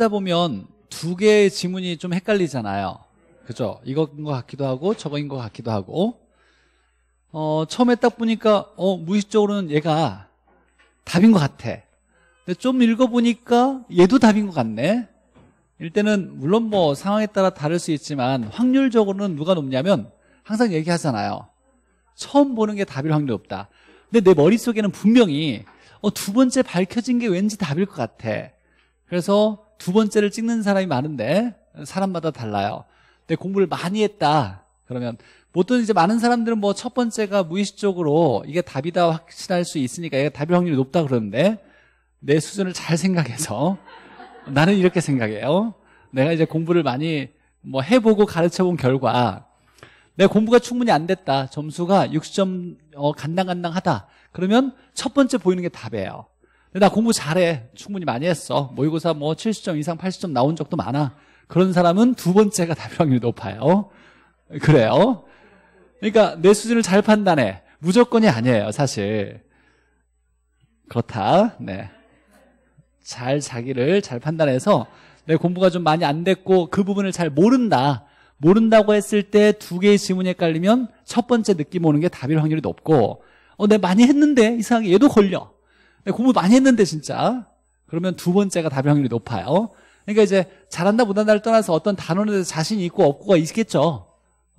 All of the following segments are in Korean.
살다 보면 두 개의 지문이 좀 헷갈리잖아요. 그죠? 이거인 것 같기도 하고 저거인 것 같기도 하고 어, 처음에 딱 보니까 어, 무의식적으로는 얘가 답인 것 같아. 근데 좀 읽어보니까 얘도 답인 것 같네. 일단은 물론 뭐 상황에 따라 다를 수 있지만 확률적으로는 누가 높냐면 항상 얘기하잖아요. 처음 보는 게 답일 확률이 없다. 근데 내 머릿속에는 분명히 어, 두 번째 밝혀진 게 왠지 답일 것 같아. 그래서 두 번째를 찍는 사람이 많은데 사람마다 달라요. 근데 공부를 많이 했다. 그러면 보통 이제 많은 사람들은 뭐 첫 번째가 무의식적으로 이게 답이다 확신할 수 있으니까 이게 답일 확률이 높다 그러는데 내 수준을 잘 생각해서 나는 이렇게 생각해요. 내가 이제 공부를 많이 뭐 해보고 가르쳐 본 결과 내 공부가 충분히 안 됐다. 점수가 60점 어, 간당간당하다. 그러면 첫 번째 보이는 게 답이에요. 나 공부 잘해. 충분히 많이 했어. 모의고사 뭐 70점 이상 80점 나온 적도 많아. 그런 사람은 두 번째가 답 확률이 높아요. 그래요. 그러니까 내 수준을 잘 판단해. 무조건이 아니에요, 사실. 그렇다. 네. 잘 자기를 잘 판단해서 내 공부가 좀 많이 안 됐고 그 부분을 잘 모른다. 모른다고 했을 때 두 개의 지문에 깔리면 첫 번째 느낌 오는 게 답일 확률이 높고 어, 내 많이 했는데 이상하게 얘도 걸려. 네, 공부 많이 했는데 진짜 그러면 두 번째가 답일 확률이 높아요 그러니까 이제 잘한다 못한다를 떠나서 어떤 단원에 대해서 자신이 있고 없고가 있겠죠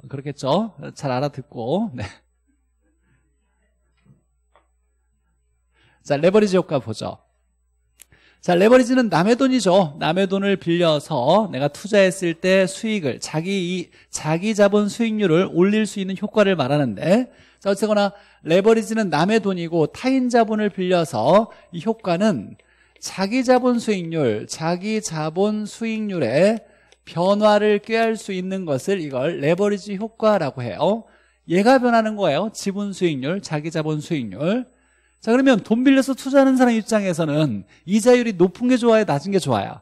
그렇겠죠 잘 알아듣고 네. 자 레버리지 효과 보죠 자 레버리지는 남의 돈이죠 남의 돈을 빌려서 내가 투자했을 때 수익을 자기 이 자기 자본 수익률을 올릴 수 있는 효과를 말하는데 자, 어쨌거나 레버리지는 남의 돈이고 타인 자본을 빌려서 이 효과는 자기 자본 수익률, 자기 자본 수익률의 변화를 꾀할 수 있는 것을 이걸 레버리지 효과라고 해요. 얘가 변하는 거예요. 지분 수익률, 자기 자본 수익률. 자 그러면 돈 빌려서 투자하는 사람 입장에서는 이자율이 높은 게 좋아요? 낮은 게 좋아요?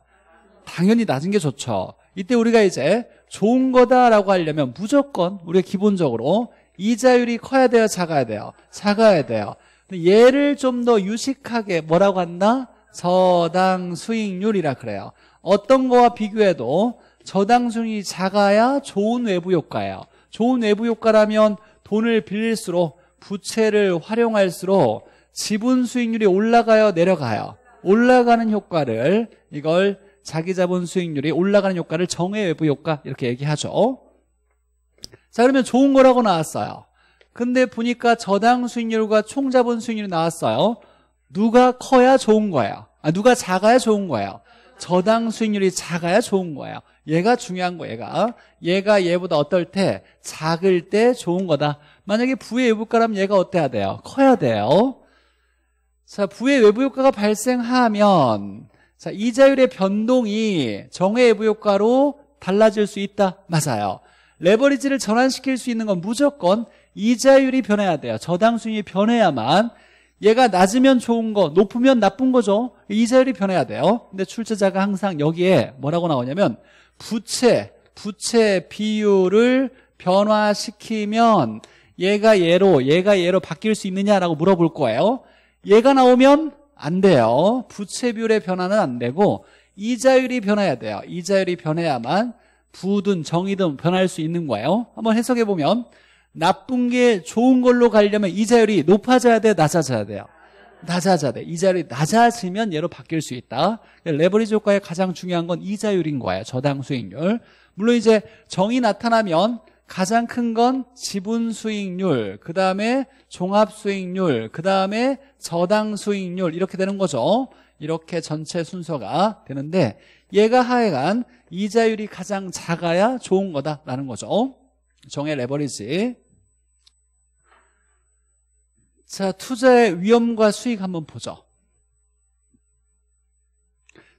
당연히 낮은 게 좋죠. 이때 우리가 이제 좋은 거다라고 하려면 무조건 우리가 기본적으로 이자율이 커야 돼요? 작아야 돼요? 작아야 돼요. 얘를 좀 더 유식하게 뭐라고 한다? 저당 수익률이라 그래요. 어떤 거와 비교해도 저당 수익이 작아야 좋은 외부 효과예요. 좋은 외부 효과라면 돈을 빌릴수록 부채를 활용할수록 지분 수익률이 올라가요 내려가요 올라가는 효과를 이걸 자기 자본 수익률이 올라가는 효과를 정의 외부 효과 이렇게 얘기하죠 자 그러면 좋은 거라고 나왔어요 근데 보니까 저당 수익률과 총자본 수익률이 나왔어요 누가 커야 좋은 거예요 아, 누가 작아야 좋은 거예요 저당 수익률이 작아야 좋은 거예요 얘가 중요한 거예요 얘가 얘가 얘보다 어떨 때 작을 때 좋은 거다 만약에 부의 외부가라면 얘가 어때야 돼요 커야 돼요 자 부의 외부효과가 발생하면 자 이자율의 변동이 정의 외부효과로 달라질 수 있다 맞아요 레버리지를 전환시킬 수 있는 건 무조건 이자율이 변해야 돼요. 저당 수익이 변해야만 얘가 낮으면 좋은 거, 높으면 나쁜 거죠. 이자율이 변해야 돼요. 근데 출제자가 항상 여기에 뭐라고 나오냐면 부채, 부채 비율을 변화시키면 얘가 얘로, 얘가 얘로 바뀔 수 있느냐라고 물어볼 거예요. 얘가 나오면 안 돼요. 부채 비율의 변화는 안 되고 이자율이 변해야 돼요. 이자율이 변해야만 부든 정이든 변할 수 있는 거예요 한번 해석해 보면 나쁜 게 좋은 걸로 가려면 이자율이 높아져야 돼 낮아져야 돼요 낮아져야 돼 이자율이 낮아지면 얘로 바뀔 수 있다 레버리지 효과의 가장 중요한 건 이자율인 거예요 저당 수익률 물론 이제 정이 나타나면 가장 큰 건 지분 수익률, 그 다음에 종합 수익률, 그 다음에 저당 수익률 이렇게 되는 거죠. 이렇게 전체 순서가 되는데 얘가 하여간 이자율이 가장 작아야 좋은 거다라는 거죠. 정의 레버리지. 자, 투자의 위험과 수익 한번 보죠.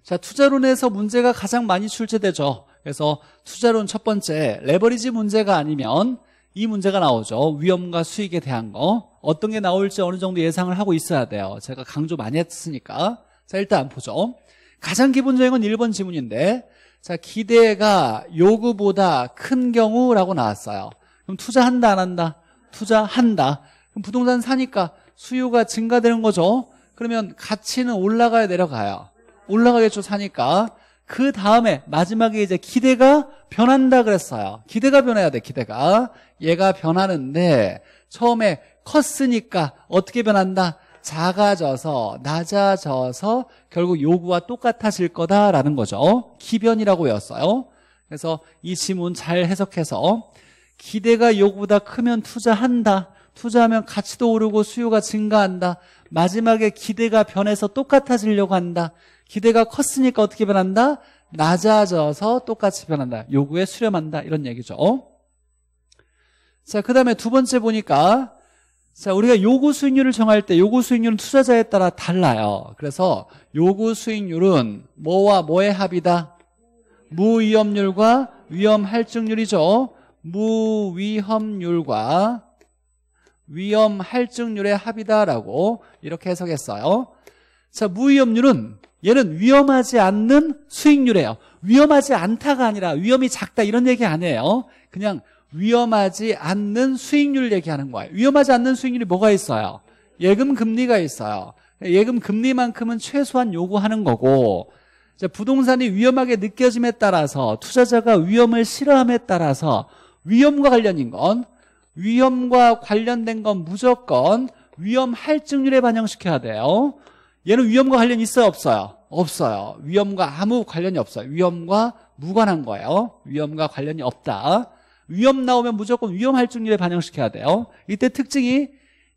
자, 투자론에서 문제가 가장 많이 출제되죠. 그래서 투자론 첫 번째, 레버리지 문제가 아니면 이 문제가 나오죠. 위험과 수익에 대한 거. 어떤 게 나올지 어느 정도 예상을 하고 있어야 돼요. 제가 강조 많이 했으니까. 자, 일단 보죠. 가장 기본적인 건 1번 지문인데 자 기대가 요구보다 큰 경우라고 나왔어요. 그럼 투자한다 안 한다? 투자한다. 그럼 부동산 사니까 수요가 증가되는 거죠. 그러면 가치는 올라가야 내려가요. 올라가겠죠 사니까. 그 다음에 마지막에 이제 기대가 변한다 그랬어요. 기대가 변해야 돼 기대가. 얘가 변하는데 처음에 컸으니까 어떻게 변한다? 작아져서 낮아져서 결국 요구와 똑같아질 거다라는 거죠. 기변이라고 외웠어요. 그래서 이 지문 잘 해석해서 기대가 요구보다 크면 투자한다. 투자하면 가치도 오르고 수요가 증가한다. 마지막에 기대가 변해서 똑같아지려고 한다. 기대가 컸으니까 어떻게 변한다? 낮아져서 똑같이 변한다. 요구에 수렴한다. 이런 얘기죠. 자, 그 다음에 두 번째 보니까 자, 우리가 요구 수익률을 정할 때 요구 수익률은 투자자에 따라 달라요. 그래서 요구 수익률은 뭐와 뭐의 합이다? 무위험률과 위험할증률이죠. 무위험률과 위험할증률의 합이다라고 이렇게 해석했어요. 자, 무위험률은 얘는 위험하지 않는 수익률이에요. 위험하지 않다가 아니라 위험이 작다 이런 얘기 아니에요. 그냥 위험하지 않는 수익률 얘기하는 거예요. 위험하지 않는 수익률이 뭐가 있어요? 예금 금리가 있어요. 예금 금리만큼은 최소한 요구하는 거고 부동산이 위험하게 느껴짐에 따라서 투자자가 위험을 싫어함에 따라서 위험과 관련인 건 위험과 관련된 건 무조건 위험 할증률에 반영시켜야 돼요. 얘는 위험과 관련 있어요? 없어요? 없어요. 위험과 아무 관련이 없어요. 위험과 무관한 거예요. 위험과 관련이 없다. 위험 나오면 무조건 위험 할증률에 반영시켜야 돼요 이때 특징이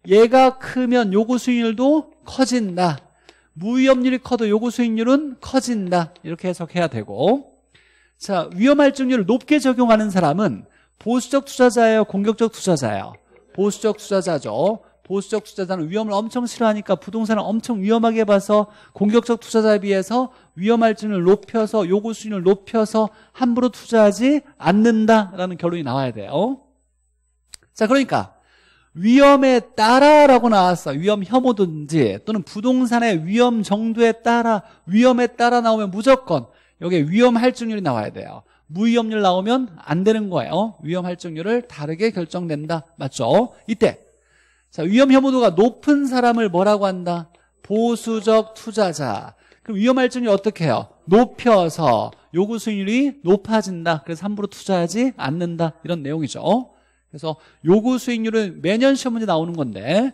얘가 크면 요구 수익률도 커진다 무위험률이 커도 요구 수익률은 커진다 이렇게 해석해야 되고 자 위험 할증률을 높게 적용하는 사람은 보수적 투자자예요 공격적 투자자예요 보수적 투자자죠 보수적 투자자는 위험을 엄청 싫어하니까 부동산을 엄청 위험하게 봐서 공격적 투자자에 비해서 위험할 지을 높여서 요구 수준을 높여서 함부로 투자하지 않는다라는 결론이 나와야 돼요. 자, 그러니까 위험에 따라라고 나왔어. 위험 혐오든지 또는 부동산의 위험 정도에 따라 위험에 따라 나오면 무조건 여기에 위험 할증률이 나와야 돼요. 무위험률 나오면 안 되는 거예요. 위험 할증률을 다르게 결정된다. 맞죠? 이때 자, 위험 혐오도가 높은 사람을 뭐라고 한다? 보수적 투자자. 그럼 위험 할증이 어떻게 해요? 높여서 요구 수익률이 높아진다. 그래서 함부로 투자하지 않는다. 이런 내용이죠. 그래서 요구 수익률은 매년 시험 문제 나오는 건데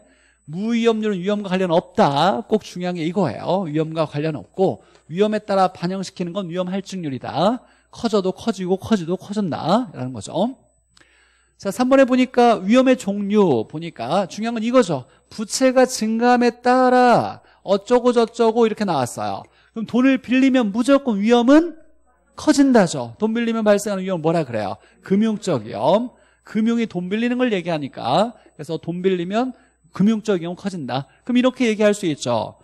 무위험률은 위험과 관련 없다. 꼭 중요한 게 이거예요. 위험과 관련 없고 위험에 따라 반영시키는 건 위험 할증률이다. 커져도 커지고 커지도 커졌다 라는 거죠. 자, 3번에 보니까 위험의 종류 보니까 중요한 건 이거죠. 부채가 증감에 따라 어쩌고 저쩌고 이렇게 나왔어요. 그럼 돈을 빌리면 무조건 위험은 커진다죠. 돈 빌리면 발생하는 위험 은 뭐라 그래요? 금융적 위험. 금융이 돈 빌리는 걸 얘기하니까 그래서 돈 빌리면 금융적 위험 커진다. 그럼 이렇게 얘기할 수 있죠.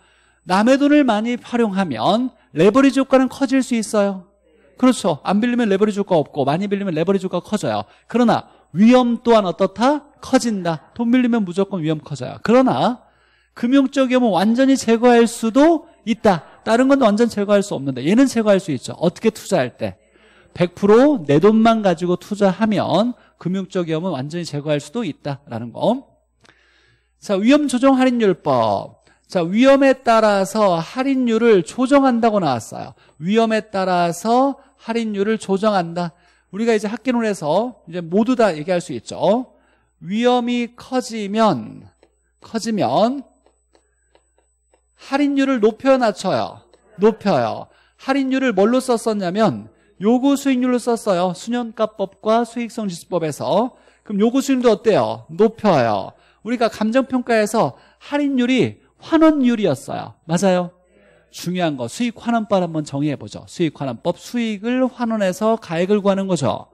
남의 돈을 많이 활용하면 레버리지 효과는 커질 수 있어요. 그렇죠. 안 빌리면 레버리지 효과 없고 많이 빌리면 레버리지 효과가 커져요. 그러나 위험 또한 어떻다? 커진다. 돈 빌리면 무조건 위험 커져요. 그러나 금융적 위험은 완전히 제거할 수도 있다. 다른 건 완전 제거할 수 없는데 얘는 제거할 수 있죠. 어떻게 투자할 때? 100%내 돈만 가지고 투자하면 금융적 위험은 완전히 제거할 수도 있다라는 거. 자, 위험 조정 할인율법. 자, 위험에 따라서 할인율을 조정한다고 나왔어요. 위험에 따라서 할인율을 조정한다. 우리가 이제 학기론에서 이제 모두 다 얘기할 수 있죠. 위험이 커지면 커지면 할인율을 높여 낮춰요. 높여요. 할인율을 뭘로 썼었냐면 요구 수익률로 썼어요. 수년가법과 수익성 지수법에서. 그럼 요구 수익률도 어때요? 높여요. 우리가 감정평가에서 할인율이 환원율이었어요. 맞아요. 중요한 거 수익 환원법 한번 정의해 보죠. 수익 환원법 수익을 환원해서 가액을 구하는 거죠.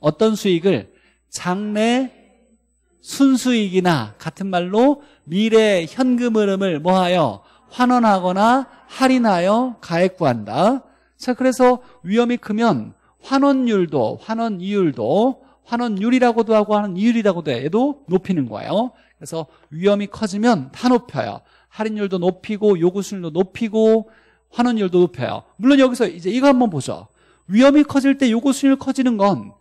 어떤 수익을 장래 순수익이나 같은 말로 미래 현금 흐름을 뭐하여 환원하거나 할인하여 가액 구한다. 자, 그래서 위험이 크면 환원율도 환원 이율도 환원율이라고도 하고 하는 이율이라고도 해도 높이는 거예요. 그래서 위험이 커지면 다 높여요. 할인율도 높이고 요구수율도 높이고 환원율도 높여요. 물론 여기서 이제 이거 한번 보죠. 위험이 커질 때요구수율률 커지는 건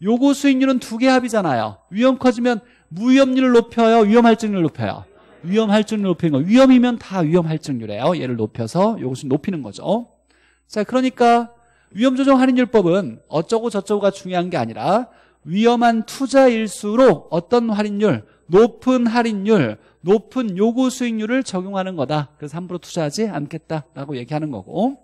요구수익률은 두 개 합이잖아요. 위험 커지면 무위험률을 높여요? 위험할증률 높여요? 위험할증률 높이는 거. 위험이면 다 위험할증률이에요. 얘를 높여서 요구수익 높이는 거죠. 자, 그러니까 위험조정 할인율법은 어쩌고 저쩌고가 중요한 게 아니라 위험한 투자일수록 어떤 할인율, 높은 할인율, 높은 요구 수익률을 적용하는 거다. 그래서 함부로 투자하지 않겠다라고 얘기하는 거고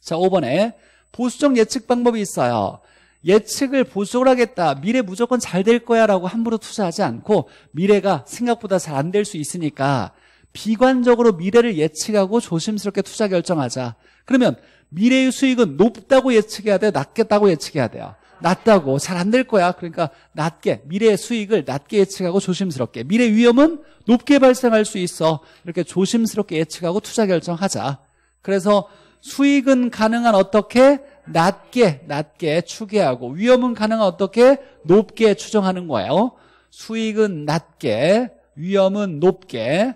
자 5번에 보수적 예측 방법이 있어요. 예측을 보수적으로 하겠다. 미래 무조건 잘 될 거야 라고 함부로 투자하지 않고 미래가 생각보다 잘 안 될 수 있으니까 비관적으로 미래를 예측하고 조심스럽게 투자 결정하자. 그러면 미래의 수익은 높다고 예측해야 돼? 낮겠다고 예측해야 돼요? 낮다고 잘 안 될 거야. 그러니까 낮게 미래의 수익을 낮게 예측하고 조심스럽게 미래 위험은 높게 발생할 수 있어. 이렇게 조심스럽게 예측하고 투자 결정하자. 그래서 수익은 가능한 어떻게 낮게 낮게 추계하고 위험은 가능한 어떻게 높게 추정하는 거예요. 수익은 낮게 위험은 높게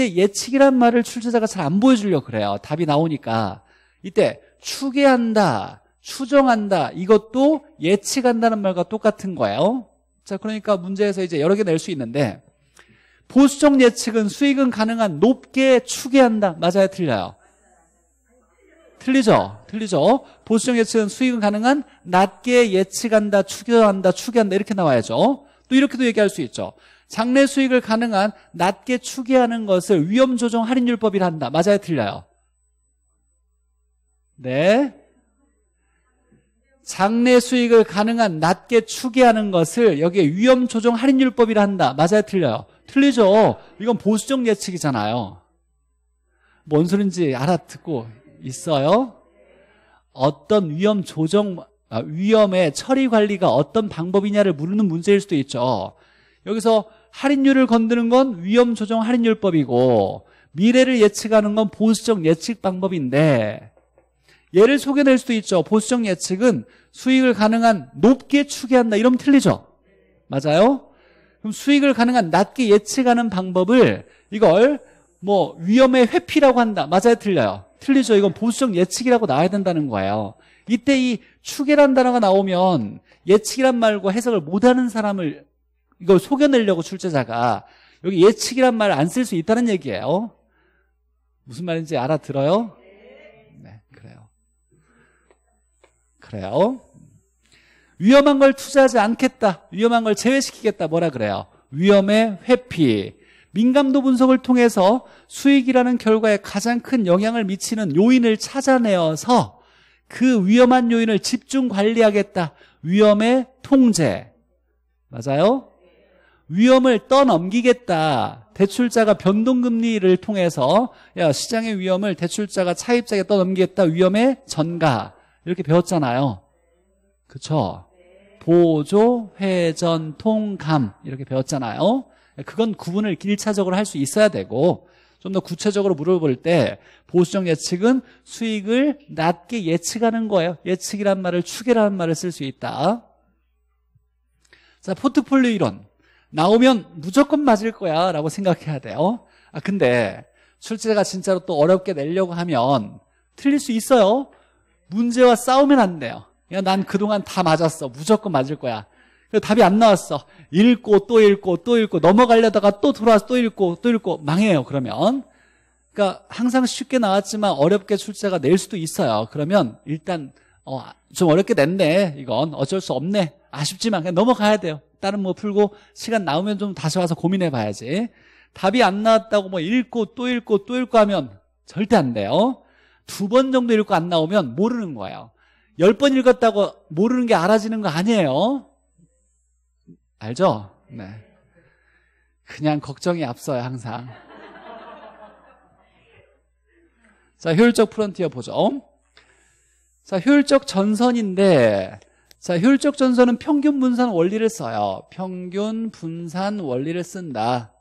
이때 예측이란 말을 출제자가 잘 안 보여주려고 그래요. 답이 나오니까 이때 추계한다 추정한다. 이것도 예측한다는 말과 똑같은 거예요. 자, 그러니까 문제에서 이제 여러 개 낼 수 있는데 보수적 예측은 수익은 가능한 높게 추계 한다. 맞아요, 틀려요? 틀리죠? 틀리죠? 보수적 예측은 수익은 가능한 낮게 예측한다, 추계한다, 추계한다 이렇게 나와야죠. 또 이렇게도 얘기할 수 있죠. 장래 수익을 가능한 낮게 추계하는 것을 위험 조정 할인율법이라 한다. 맞아요, 틀려요? 네. 장래 수익을 가능한 낮게 추계하는 것을 여기에 위험 조정 할인 율법이라 한다. 맞아요, 틀려요? 틀리죠. 이건 보수적 예측이잖아요. 뭔 소린지 알아듣고 있어요? 어떤 위험 조정 아, 위험의 처리 관리가 어떤 방법이냐를 물는 문제일 수도 있죠. 여기서 할인율을 건드는 건 위험 조정 할인율법이고 미래를 예측하는 건 보수적 예측 방법인데 얘를 소개낼 수도 있죠. 보수적 예측은 수익을 가능한 높게 추계한다. 이러면 틀리죠. 맞아요? 그럼 수익을 가능한 낮게 예측하는 방법을 이걸 뭐 위험의 회피라고 한다. 맞아요? 틀려요? 틀리죠. 이건 보수적 예측이라고 나와야 된다는 거예요. 이때 이 추계란 단어가 나오면 예측이란 말과 해석을 못하는 사람을 이걸 속여내려고 출제자가 여기 예측이란 말 안 쓸 수 있다는 얘기예요. 무슨 말인지 알아들어요? 그래요. 위험한 걸 투자하지 않겠다. 위험한 걸 제외시키겠다. 뭐라 그래요? 위험의 회피. 민감도 분석을 통해서 수익이라는 결과에 가장 큰 영향을 미치는 요인을 찾아내어서 그 위험한 요인을 집중 관리하겠다. 위험의 통제. 맞아요? 위험을 떠넘기겠다. 대출자가 변동금리를 통해서 야, 시장의 위험을 대출자가 차입자에게 떠넘기겠다. 위험의 전가. 이렇게 배웠잖아요. 그쵸? 보조, 회전, 통감 이렇게 배웠잖아요. 그건 구분을 1차적으로 할 수 있어야 되고 좀 더 구체적으로 물어볼 때 보수적 예측은 수익을 낮게 예측하는 거예요. 예측이란 말을 추계라는 말을 쓸 수 있다. 자, 포트폴리오 이론. 나오면 무조건 맞을 거야 라고 생각해야 돼요. 아, 근데 출제가 진짜로 또 어렵게 내려고 하면 틀릴 수 있어요. 문제와 싸우면 안 돼요. 야, 난 그동안 다 맞았어. 무조건 맞을 거야. 답이 안 나왔어. 읽고 또 읽고 또 읽고 넘어가려다가 또 돌아와서 또 읽고 또 읽고 망해요. 그러면 그러니까 항상 쉽게 나왔지만 어렵게 출제가 낼 수도 있어요. 그러면 일단 어, 좀 어렵게 냈네. 이건 어쩔 수 없네. 아쉽지만 그냥 넘어가야 돼요. 다른 뭐 풀고 시간 나오면 좀 다시 와서 고민해 봐야지. 답이 안 나왔다고 뭐 읽고 또 읽고 또 읽고 하면 절대 안 돼요. 두번 정도 읽고 안 나오면 모르는 거예요. 열 번 읽었다고 모르는 게 알아지는 거 아니에요. 알죠? 네. 그냥 걱정이 앞서요, 항상. 자, 효율적 프론티어 보죠. 자, 효율적 전선인데, 자, 효율적 전선은 평균 분산 원리를 써요. 평균 분산 원리를 쓴다.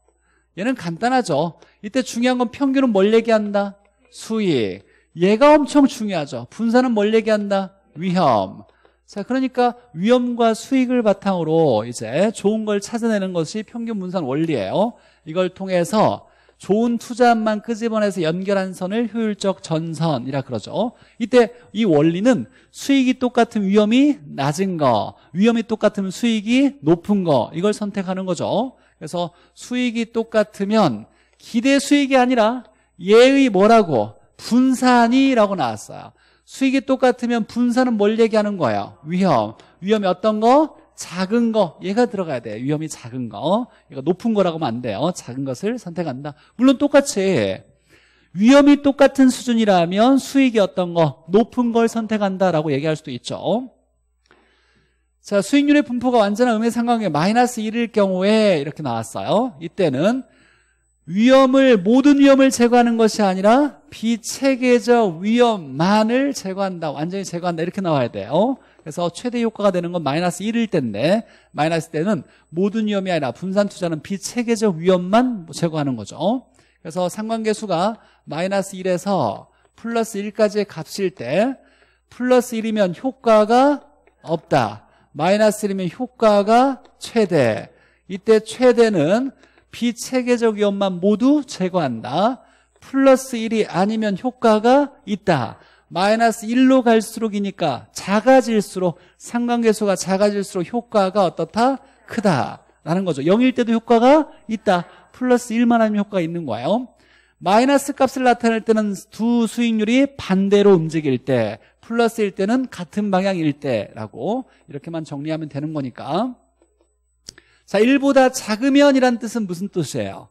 얘는 간단하죠. 이때 중요한 건 평균은 뭘 얘기한다? 수익. 얘가 엄청 중요하죠. 분산은 뭘 얘기한다? 위험. 자, 그러니까 위험과 수익을 바탕으로 이제 좋은 걸 찾아내는 것이 평균 분산 원리예요. 이걸 통해서 좋은 투자만 끄집어내서 연결한 선을 효율적 전선이라 그러죠. 이때 이 원리는 수익이 똑같은 위험이 낮은 거, 위험이 똑같으면 수익이 높은 거 이걸 선택하는 거죠. 그래서 수익이 똑같으면 기대 수익이 아니라 예의 뭐라고 분산이라고 나왔어요. 수익이 똑같으면 분산은 뭘 얘기하는 거예요? 위험. 위험이 어떤 거? 작은 거. 얘가 들어가야 돼. 위험이 작은 거. 얘가 높은 거라고 하면 안 돼요. 작은 것을 선택한다. 물론 똑같이 위험이 똑같은 수준이라면 수익이 어떤 거? 높은 걸 선택한다라고 얘기할 수도 있죠. 자, 수익률의 분포가 완전한 음의 상관계 마이너스 1일 경우에 이렇게 나왔어요. 이때는 위험을 모든 위험을 제거하는 것이 아니라 비체계적 위험만을 제거한다 완전히 제거한다 이렇게 나와야 돼요 그래서 최대 효과가 되는 건 마이너스 1일 때인데 마이너스 때는 모든 위험이 아니라 분산 투자는 비체계적 위험만 제거하는 거죠 그래서 상관계수가 마이너스 1에서 플러스 1까지의 값일 때 플러스 1이면 효과가 없다 마이너스 1이면 효과가 최대 이때 최대는 비체계적 위험만 모두 제거한다. 플러스 1이 아니면 효과가 있다. 마이너스 1로 갈수록이니까 작아질수록 상관계수가 작아질수록 효과가 어떻다? 크다라는 거죠. 0일 때도 효과가 있다. 플러스 1만 하면 효과가 있는 거예요. 마이너스 값을 나타낼 때는 두 수익률이 반대로 움직일 때 플러스일 때는 같은 방향일 때라고 이렇게만 정리하면 되는 거니까 자, 1보다 작으면이란 뜻은 무슨 뜻이에요?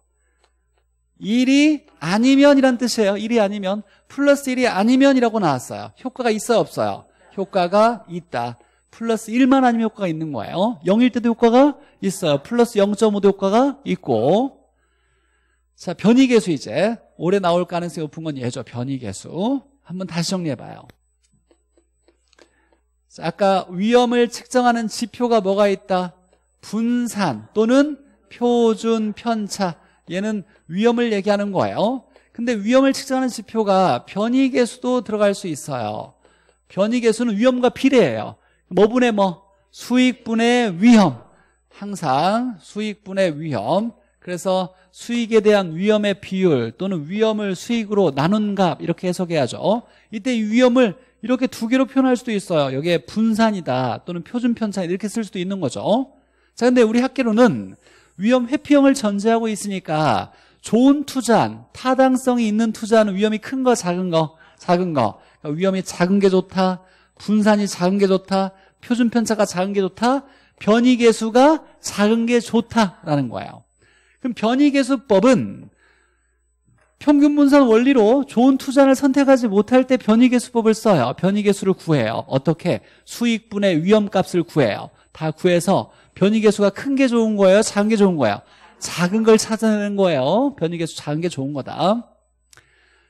1이 아니면이란 뜻이에요. 1이 아니면. 플러스 1이 아니면이라고 나왔어요. 효과가 있어요, 없어요? 효과가 있다. 플러스 1만 아니면 효과가 있는 거예요. 0일 때도 효과가 있어요. 플러스 0.5도 효과가 있고. 자, 변이계수 이제. 올해 나올 가능성이 높은 건예죠 변이계수. 한번 다시 정리해봐요. 자, 아까 위험을 측정하는 지표가 뭐가 있다? 분산 또는 표준 편차 얘는 위험을 얘기하는 거예요 근데 위험을 측정하는 지표가 변이계수도 들어갈 수 있어요 변이계수는 위험과 비례해요 뭐분의 뭐? 수익분의 위험 항상 수익분의 위험 그래서 수익에 대한 위험의 비율 또는 위험을 수익으로 나눈 값 이렇게 해석해야죠 이때 위험을 이렇게 두 개로 표현할 수도 있어요 여기에 분산이다 또는 표준 편차 이렇게 쓸 수도 있는 거죠 자, 근데 우리 학계로는 위험 회피형을 전제하고 있으니까 좋은 투자한 타당성이 있는 투자는 위험이 큰 거, 작은 거, 작은 거. 그러니까 위험이 작은 게 좋다. 분산이 작은 게 좋다. 표준 편차가 작은 게 좋다. 변이 계수가 작은 게 좋다라는 거예요. 그럼 변이 계수법은 평균 분산 원리로 좋은 투자를 선택하지 못할 때 변이 계수법을 써요. 변이 계수를 구해요. 어떻게? 수익분의 위험값을 구해요. 다 구해서 변이 개수가 큰 게 좋은 거예요? 작은 게 좋은 거예요? 작은 걸 찾아내는 거예요. 변이 개수 작은 게 좋은 거다.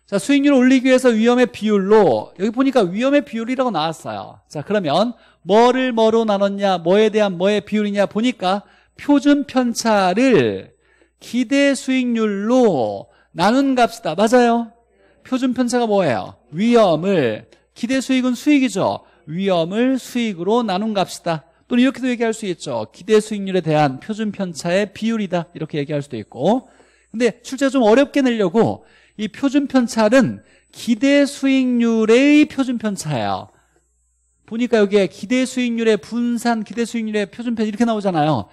자, 수익률 을 올리기 위해서 위험의 비율로 여기 보니까 위험의 비율이라고 나왔어요. 자, 그러면 뭐를 뭐로 나눴냐, 뭐에 대한 뭐의 비율이냐 보니까 표준 편차를 기대 수익률로 나눈 값이다. 맞아요? 표준 편차가 뭐예요? 위험을 기대 수익은 수익이죠. 위험을 수익으로 나눈 값이다. 또는 이렇게도 얘기할 수 있죠. 기대 수익률에 대한 표준 편차의 비율이다. 이렇게 얘기할 수도 있고. 근데 출제 좀 어렵게 내려고 이 표준 편차는 기대 수익률의 표준 편차예요. 보니까 여기에 기대 수익률의 분산, 기대 수익률의 표준 편차 이렇게 나오잖아요.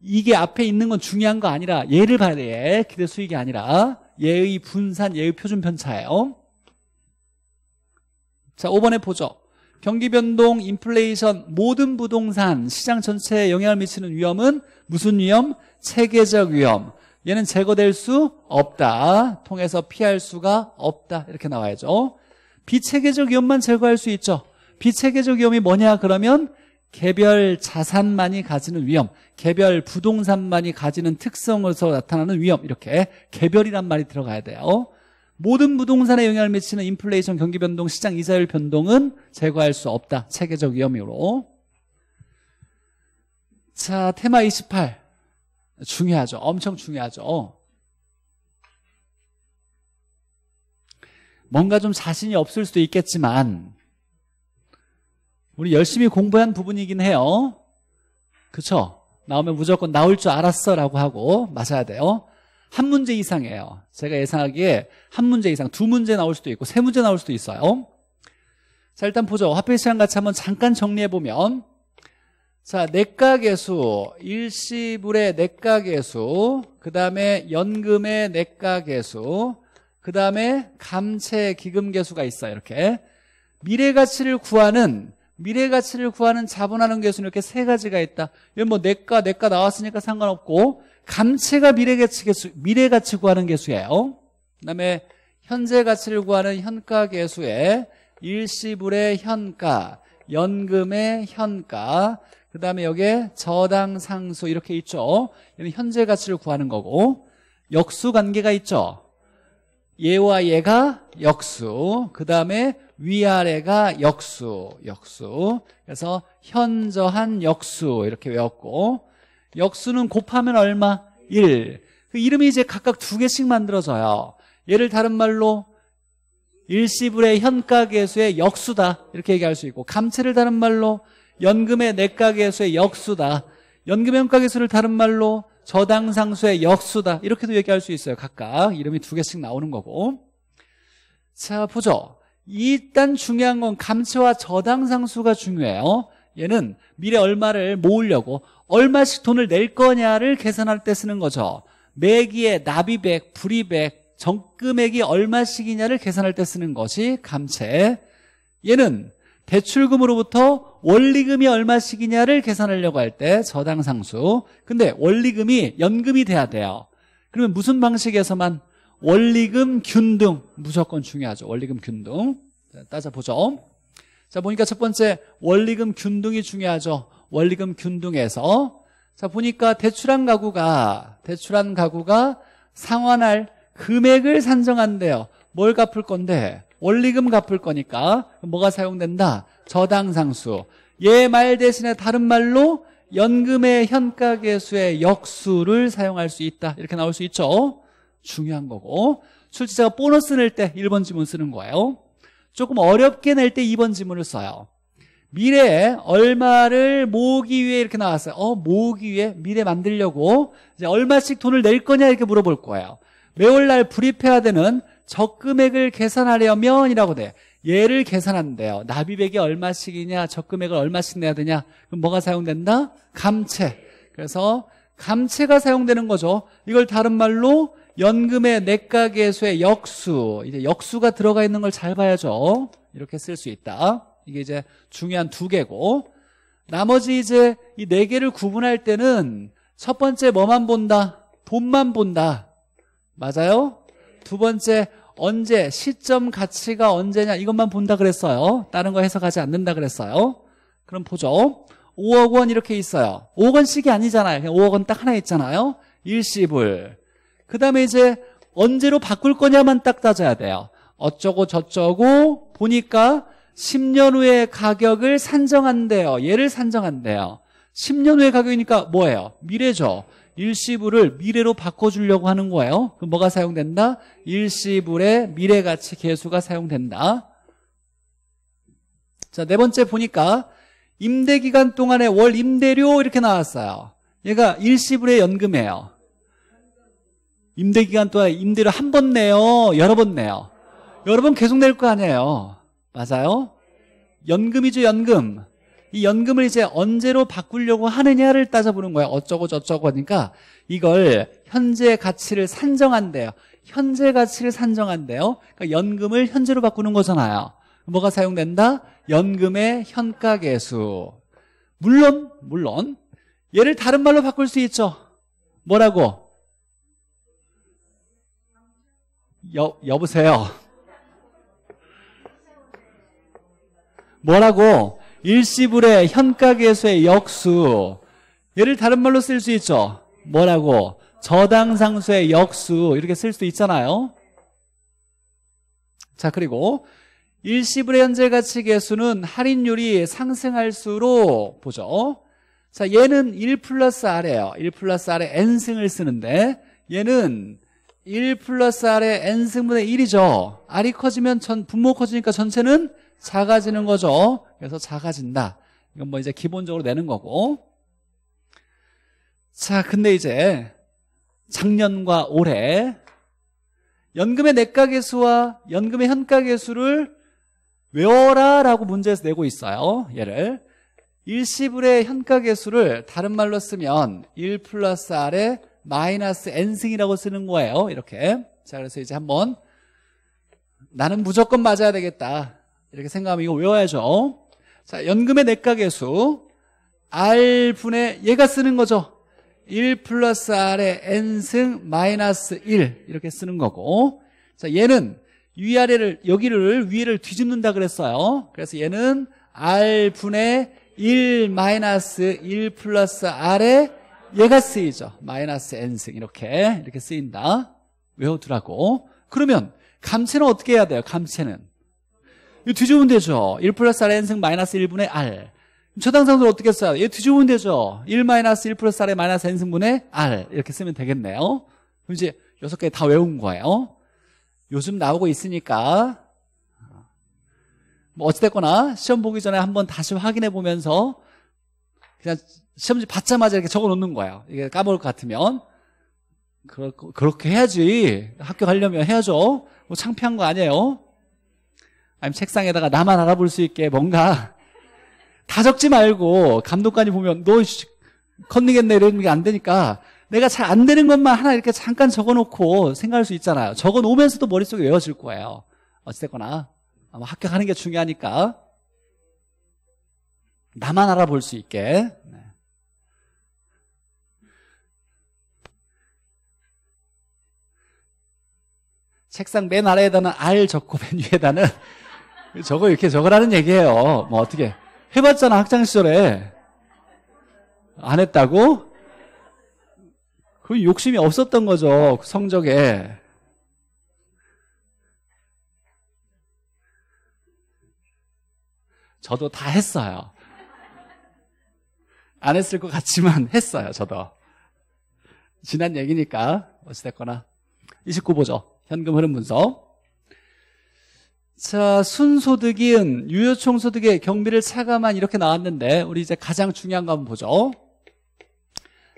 이게 앞에 있는 건 중요한 거 아니라 얘를 봐야 돼. 기대 수익이 아니라 얘의 분산, 얘의 표준 편차예요. 자, 5번에 보죠. 경기 변동, 인플레이션 모든 부동산 시장 전체에 영향을 미치는 위험은 무슨 위험? 체계적 위험. 얘는 제거될 수 없다. 통해서 피할 수가 없다. 이렇게 나와야죠. 비체계적 위험만 제거할 수 있죠. 비체계적 위험이 뭐냐 그러면 개별 자산만이 가지는 위험, 개별 부동산만이 가지는 특성으로서 나타나는 위험 이렇게 개별이란 말이 들어가야 돼요. 모든 부동산에 영향을 미치는 인플레이션, 경기 변동, 시장 이자율 변동은 제거할 수 없다. 체계적 위험으로. 자, 테마 28. 중요하죠. 엄청 중요하죠. 뭔가 좀 자신이 없을 수도 있겠지만 우리 열심히 공부한 부분이긴 해요. 그쵸? 나오면 무조건 나올 줄 알았어라고 하고 맞아야 돼요. 한 문제 이상이에요. 제가 예상하기에 한 문제 이상, 두 문제 나올 수도 있고 세 문제 나올 수도 있어요. 자, 일단 보죠. 화폐 시간 같이 한번 잠깐 정리해 보면 자, 내가계수, 일시불의 내가계수, 그다음에 연금의 내가계수, 그다음에 감채 기금계수가 있어요. 이렇게 미래 가치를 구하는 미래 가치를 구하는 자본하는 계수는 이렇게 세 가지가 있다. 이건 뭐 내가 내가 나왔으니까 상관없고 감채가 미래가치, 개 미래가치 구하는 개수예요. 그 다음에 현재 가치를 구하는 현가 개수에 일시불의 현가, 연금의 현가, 그 다음에 여기에 저당 상수 이렇게 있죠. 현재 가치를 구하는 거고 역수 관계가 있죠. 얘와 얘가 역수, 그 다음에 위아래가 역수, 역수. 그래서 현저한 역수 이렇게 외웠고 역수는 곱하면 얼마? 1. 그 이름이 이제 각각 두 개씩 만들어져요. 얘를 다른 말로 일시불의 현가계수의 역수다 이렇게 얘기할 수 있고 감채를 다른 말로 연금의 내가계수의 역수다 연금의 현가계수를 다른 말로 저당상수의 역수다 이렇게도 얘기할 수 있어요 각각 이름이 두 개씩 나오는 거고 자 보죠 일단 중요한 건 감채와 저당상수가 중요해요 얘는 미래 얼마를 모으려고 얼마씩 돈을 낼 거냐를 계산할 때 쓰는 거죠. 매기에 납입액, 불입액, 정금액이 얼마씩이냐를 계산할 때 쓰는 것이 감채. 얘는 대출금으로부터 원리금이 얼마씩이냐를 계산하려고 할 때 저당상수. 근데 원리금이 연금이 돼야 돼요. 그러면 무슨 방식에서만 원리금 균등 무조건 중요하죠. 원리금 균등. 따져보죠. 자 보니까 첫 번째 원리금 균등이 중요하죠 원리금 균등에서 자 보니까 대출한 가구가 대출한 가구가 상환할 금액을 산정한대요 뭘 갚을 건데 원리금 갚을 거니까 뭐가 사용된다 저당상수 얘 말 대신에 다른 말로 연금의 현가계수의 역수를 사용할 수 있다 이렇게 나올 수 있죠 중요한 거고 출제자가 보너스 낼 때 1번 지문 쓰는 거예요 조금 어렵게 낼 때 2번 지문을 써요. 미래에 얼마를 모으기 위해 이렇게 나왔어요. 어, 모으기 위해 미래 만들려고 이제 얼마씩 돈을 낼 거냐 이렇게 물어볼 거예요. 매월날 불입해야 되는 적금액을 계산하려면이라고 돼. 얘를 계산한대요. 나비액이 얼마씩이냐, 적금액을 얼마씩 내야 되냐. 그럼 뭐가 사용된다? 감채. 그래서 감채가 사용되는 거죠. 이걸 다른 말로 연금의 내가계수의 역수 이제 역수가 들어가 있는 걸 잘 봐야죠 이렇게 쓸 수 있다 이게 이제 중요한 두 개고 나머지 이제 이 네 개를 구분할 때는 첫 번째 뭐만 본다 돈만 본다 맞아요 두 번째 언제 시점 가치가 언제냐 이것만 본다 그랬어요 다른 거 해석하지 않는다 그랬어요 그럼 보죠 5억 원 이렇게 있어요 5억 원씩이 아니잖아요 그냥 5억 원 딱 하나 있잖아요 일시불 그 다음에 이제 언제로 바꿀 거냐만 딱 따져야 돼요. 어쩌고 저쩌고 보니까 10년 후에 가격을 산정한대요. 얘를 산정한대요. 10년 후에 가격이니까 뭐예요? 미래죠. 일시불을 미래로 바꿔주려고 하는 거예요. 그럼 뭐가 사용된다? 일시불의 미래가치 계수가 사용된다. 자, 네 번째 보니까 임대기간 동안에월 임대료 이렇게 나왔어요. 얘가 일시불의 연금이에요. 임대 기간 동안 임대를한 번 내요? 여러 번 내요? 여러 번 계속 낼 거 아니에요. 맞아요? 연금이죠, 연금. 이 연금을 이제 언제로 바꾸려고 하느냐를 따져보는 거예요. 어쩌고 저쩌고 하니까 이걸 현재 가치를 산정한대요. 현재 가치를 산정한대요. 그러니까 연금을 현재로 바꾸는 거잖아요. 뭐가 사용된다? 연금의 현가계수. 물론, 물론, 얘를 다른 말로 바꿀 수 있죠. 뭐라고? 여, 여보세요. 뭐라고? 일시불의 현가계수의 역수. 얘를 다른 말로 쓸 수 있죠. 뭐라고? 저당상수의 역수. 이렇게 쓸 수 있잖아요. 자, 그리고 일시불의 현재 가치 계수는 할인율이 상승할수록 보죠. 자, 얘는 1 플러스 R이에요. 1 플러스 R에 N승을 쓰는데 얘는 1 플러스 R의 N승분의 1이죠. R이 커지면 전, 분모 커지니까 전체는 작아지는 거죠. 그래서 작아진다. 이건 뭐 이제 기본적으로 내는 거고. 자, 근데 이제 작년과 올해 연금의 내가계수와 연금의 현가계수를 외워라 라고 문제에서 내고 있어요. 얘를. 일시불의 현가계수를 다른 말로 쓰면 1 플러스 R의 마이너스 n승이라고 쓰는 거예요 이렇게 자 그래서 이제 한번 나는 무조건 맞아야 되겠다 이렇게 생각하면 이거 외워야죠 자 연금의 내가계수 R분의 얘가 쓰는 거죠 1 플러스 R의 N승 마이너스 1 이렇게 쓰는 거고 자 얘는 위아래를 여기를 위를 뒤집는다 그랬어요 그래서 얘는 R분의 1 마이너스 1 플러스 R의 얘가 쓰이죠. 마이너스 n승 이렇게 이렇게 쓰인다. 외워두라고. 그러면 감채는 어떻게 해야 돼요? 감채는이거 뒤집으면 되죠. 1 플러스 r n승 마이너스 1분의 r 저당상수를 어떻게 써야 돼? 얘 뒤집으면 되죠. 1 마이너스 1 플러스 r의 마이너스 n승분의 r 이렇게 쓰면 되겠네요. 그럼 이제 여섯 개 다 외운 거예요. 요즘 나오고 있으니까 뭐 어찌됐거나 시험 보기 전에 한번 다시 확인해 보면서 그냥 시험지 받자마자 이렇게 적어 놓는 거예요 이게 까먹을 것 같으면. 그렇, 그렇게 해야지. 합격하려면 해야죠. 뭐 창피한 거 아니에요. 아니면 책상에다가 나만 알아볼 수 있게 뭔가 다 적지 말고 감독관이 보면 너 컨닝했네 이러는 게 안 되니까 내가 잘 안 되는 것만 하나 이렇게 잠깐 적어놓고 생각할 수 있잖아요. 적어놓으면서도 머릿속에 외워질 거예요. 어찌됐거나 아마 합격하는 게 중요하니까 나만 알아볼 수 있게 책상 맨 아래에다는 R 적고 맨 위에다는 저거 이렇게 적으라는 얘기예요. 뭐 어떻게 해봤잖아 학창 시절에 안 했다고? 그 욕심이 없었던 거죠 그 성적에. 저도 다 했어요. 안 했을 것 같지만 했어요, 저도. 지난 얘기니까, 어찌됐거나. 29보죠. 현금 흐름 분석. 자, 순소득인 유효총 소득의 경비를 차감한 이렇게 나왔는데 우리 이제 가장 중요한 거 한번 보죠.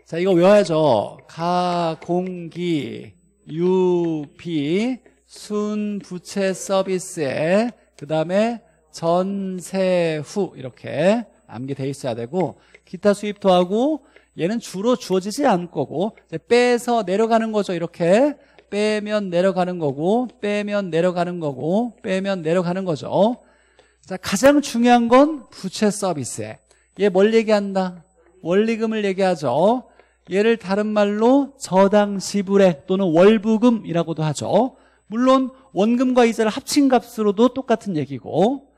자, 이거 외워야죠. 가, 공기, 유, 비, 순, 부채 서비스에 그 다음에 전세 후 이렇게 암기돼 있어야 되고 기타 수입도 하고 얘는 주로 주어지지 않을 거고 빼서 내려가는 거죠 이렇게 빼면 내려가는 거고 빼면 내려가는 거고 빼면 내려가는 거죠 자 가장 중요한 건 부채 서비스에 얘 뭘 얘기한다? 원리금을 얘기하죠 얘를 다른 말로 저당 지불에 또는 월부금이라고도 하죠 물론 원금과 이자를 합친 값으로도 똑같은 얘기고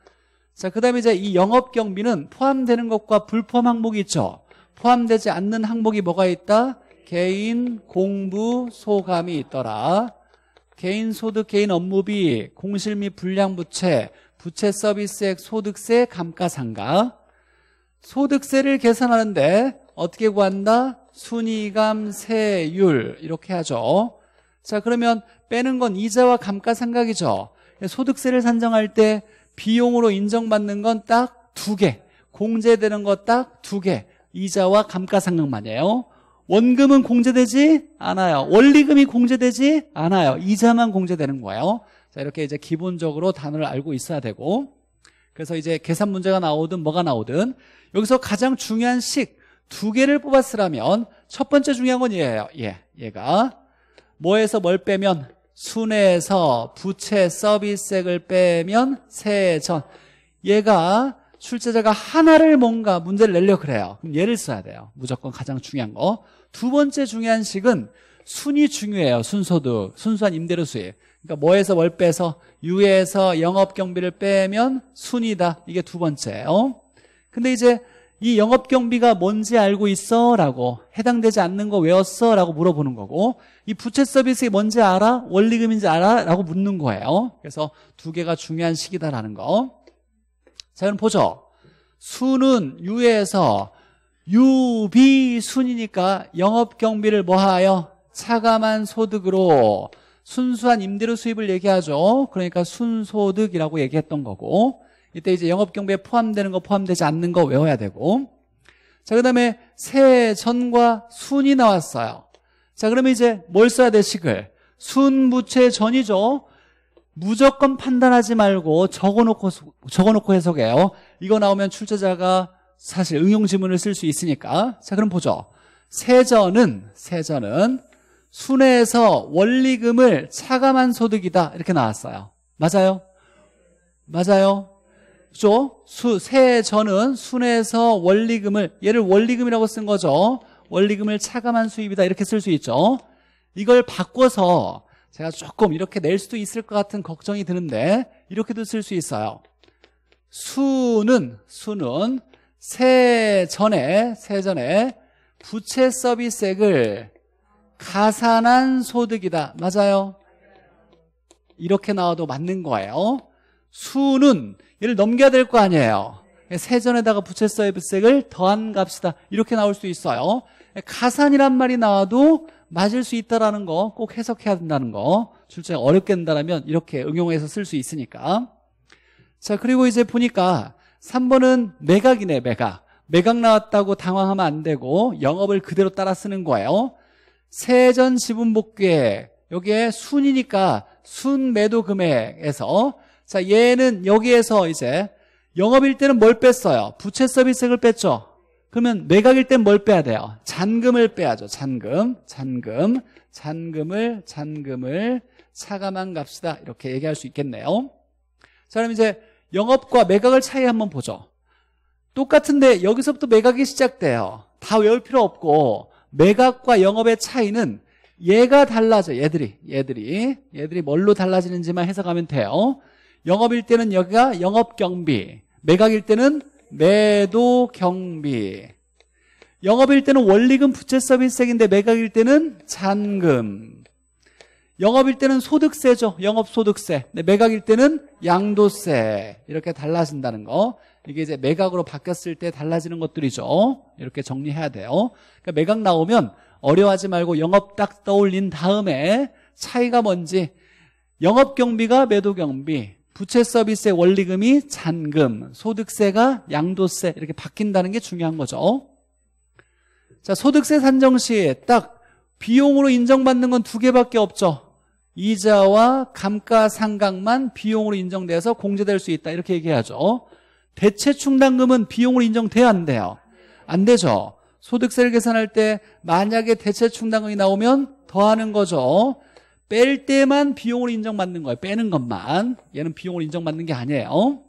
자, 그 다음에 이제 이 영업경비는 포함되는 것과 불포함 항목이 있죠. 포함되지 않는 항목이 뭐가 있다? 개인 공부 소감이 있더라. 개인 소득, 개인 업무비, 공실 및 불량 부채, 부채 서비스액, 소득세, 감가상가 소득세를 계산하는데 어떻게 구한다? 순이감세율 이렇게 하죠. 자 그러면 빼는 건 이자와 감가상각이죠. 소득세를 산정할 때 비용으로 인정받는 건 딱 두 개, 공제되는 것 딱 두 개, 이자와 감가상각만이에요. 원금은 공제되지 않아요. 원리금이 공제되지 않아요. 이자만 공제되는 거예요. 자, 이렇게 이제 기본적으로 단어를 알고 있어야 되고 그래서 이제 계산 문제가 나오든 뭐가 나오든 여기서 가장 중요한 식 두 개를 뽑았으라면 첫 번째 중요한 건 얘예요. 예, 얘가 뭐에서 뭘 빼면 순에서 부채 서비스액을 빼면 세전 얘가 출제자가 하나를 뭔가 문제를 내려 그래요. 그럼 얘를 써야 돼요. 무조건 가장 중요한 거. 두 번째 중요한 식은 순이 중요해요. 순서도 순수한 임대료 수익. 그러니까 뭐에서 월 빼서 유에서 영업 경비를 빼면 순이다. 이게 두 번째. 어? 근데 이제 이 영업 경비가 뭔지 알고 있어라고 해당되지 않는 거 외웠어라고 물어보는 거고 이 부채 서비스가 뭔지 알아? 원리금인지 알아?라고 묻는 거예요. 그래서 두 개가 중요한 식이다라는 거. 자, 그럼 보죠. 순은 유에서 유비순이니까 영업 경비를 뭐하여 차감한 소득으로 순수한 임대료 수입을 얘기하죠. 그러니까 순소득이라고 얘기했던 거고 이때 이제 영업 경비에 포함되는 거 포함되지 않는 거 외워야 되고 자 그다음에 세전과 순이 나왔어요. 자 그러면 이제 뭘 써야 돼 식을 순부채 전이죠. 무조건 판단하지 말고 적어놓고 적어놓고 해석해요. 이거 나오면 출제자가 사실 응용지문을 쓸 수 있으니까 자 그럼 보죠 세전은 세전은 순회에서 원리금을 차감한 소득이다 이렇게 나왔어요 맞아요? 맞아요? 그죠? 수, 세전은 순회에서 원리금을 얘를 원리금이라고 쓴 거죠 원리금을 차감한 수입이다 이렇게 쓸 수 있죠 이걸 바꿔서 제가 조금 이렇게 낼 수도 있을 것 같은 걱정이 드는데 이렇게도 쓸 수 있어요 수는 수는 세전에 세전에 부채 서비스액을 가산한 소득이다. 맞아요. 이렇게 나와도 맞는 거예요. 수는 얘를 넘겨야 될 거 아니에요. 세전에다가 부채 서비스액을 더한 값이다. 이렇게 나올 수 있어요. 가산이란 말이 나와도 맞을 수 있다라는 거 꼭 해석해야 된다는 거. 출제 어렵게 된다면 이렇게 응용해서 쓸 수 있으니까. 자, 그리고 이제 보니까 3번은 매각이네 매각 매각 나왔다고 당황하면 안 되고 영업을 그대로 따라 쓰는 거예요 세전 지분 복귀 에 여기에 순이니까 순매도 금액에서 자 얘는 여기에서 이제 영업일 때는 뭘 뺐어요? 부채 서비스액을 뺐죠 그러면 매각일 땐뭘 빼야 돼요? 잔금을 빼야죠 잔금 잔금 잔금을 잔금을 차감한 갑시다 이렇게 얘기할 수 있겠네요 자 그럼 이제 영업과 매각을 차이 한번 보죠. 똑같은데 여기서부터 매각이 시작돼요. 다 외울 필요 없고 매각과 영업의 차이는 얘가 달라져 얘들이 얘들이 얘들이 뭘로 달라지는지만 해석하면 돼요. 영업일 때는 여기가 영업 경비, 매각일 때는 매도 경비. 영업일 때는 원리금 부채 서비스액인데 매각일 때는 잔금. 영업일 때는 소득세죠. 영업소득세. 매각일 때는 양도세. 이렇게 달라진다는 거. 이게 이제 매각으로 바뀌었을 때 달라지는 것들이죠. 이렇게 정리해야 돼요. 그러니까 매각 나오면 어려워하지 말고 영업 딱 떠올린 다음에 차이가 뭔지 영업 경비가 매도 경비, 부채 서비스의 원리금이 잔금, 소득세가 양도세 이렇게 바뀐다는 게 중요한 거죠. 자, 소득세 산정 시에 딱 비용으로 인정받는 건 두 개밖에 없죠. 이자와 감가상각만 비용으로 인정돼서 공제될 수 있다 이렇게 얘기하죠 대체 충당금은 비용으로 인정돼야 안 돼요 안 되죠 소득세를 계산할 때 만약에 대체 충당금이 나오면 더하는 거죠 뺄 때만 비용으로 인정받는 거예요 빼는 것만 얘는 비용으로 인정받는 게 아니에요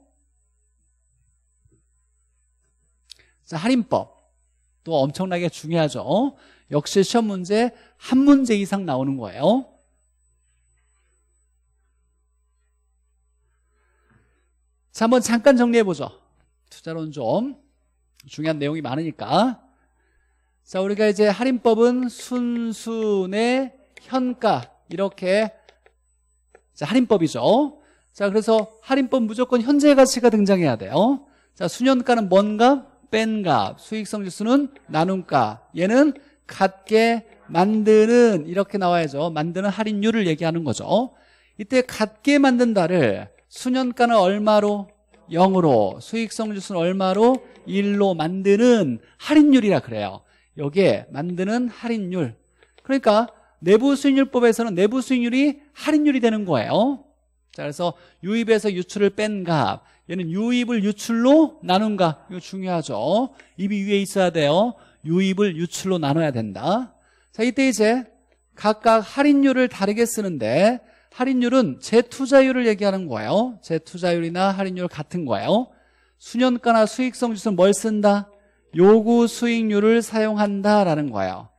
자 할인법 또 엄청나게 중요하죠 역시 시험 문제 한 문제 이상 나오는 거예요 자, 한번 잠깐 정리해보죠. 투자론 좀 중요한 내용이 많으니까. 자, 우리가 이제 할인법은 순순의 현가 이렇게 자, 할인법이죠. 자, 그래서 할인법 무조건 현재 가치가 등장해야 돼요. 자, 순현가는 뭔가 뺀 값, 수익성 지수는 나눔가, 얘는 갖게 만드는 이렇게 나와야죠. 만드는 할인율을 얘기하는 거죠. 이때 갖게 만든다를 수년가는 얼마로? 0으로 수익성 주수는 얼마로? 1로 만드는 할인율이라 그래요 여기에 만드는 할인율 그러니까 내부 수익률법에서는 내부 수익률이 할인율이 되는 거예요 자 그래서 유입에서 유출을 뺀값 얘는 유입을 유출로 나눈 값 이거 중요하죠 입이 위에 있어야 돼요 유입을 유출로 나눠야 된다 자 이때 이제 각각 할인율을 다르게 쓰는데 할인율은 재투자율을 얘기하는 거예요. 재투자율이나 할인율 같은 거예요. 수년가나 수익성 지수는 뭘 쓴다? 요구 수익률을 사용한다라는 거예요.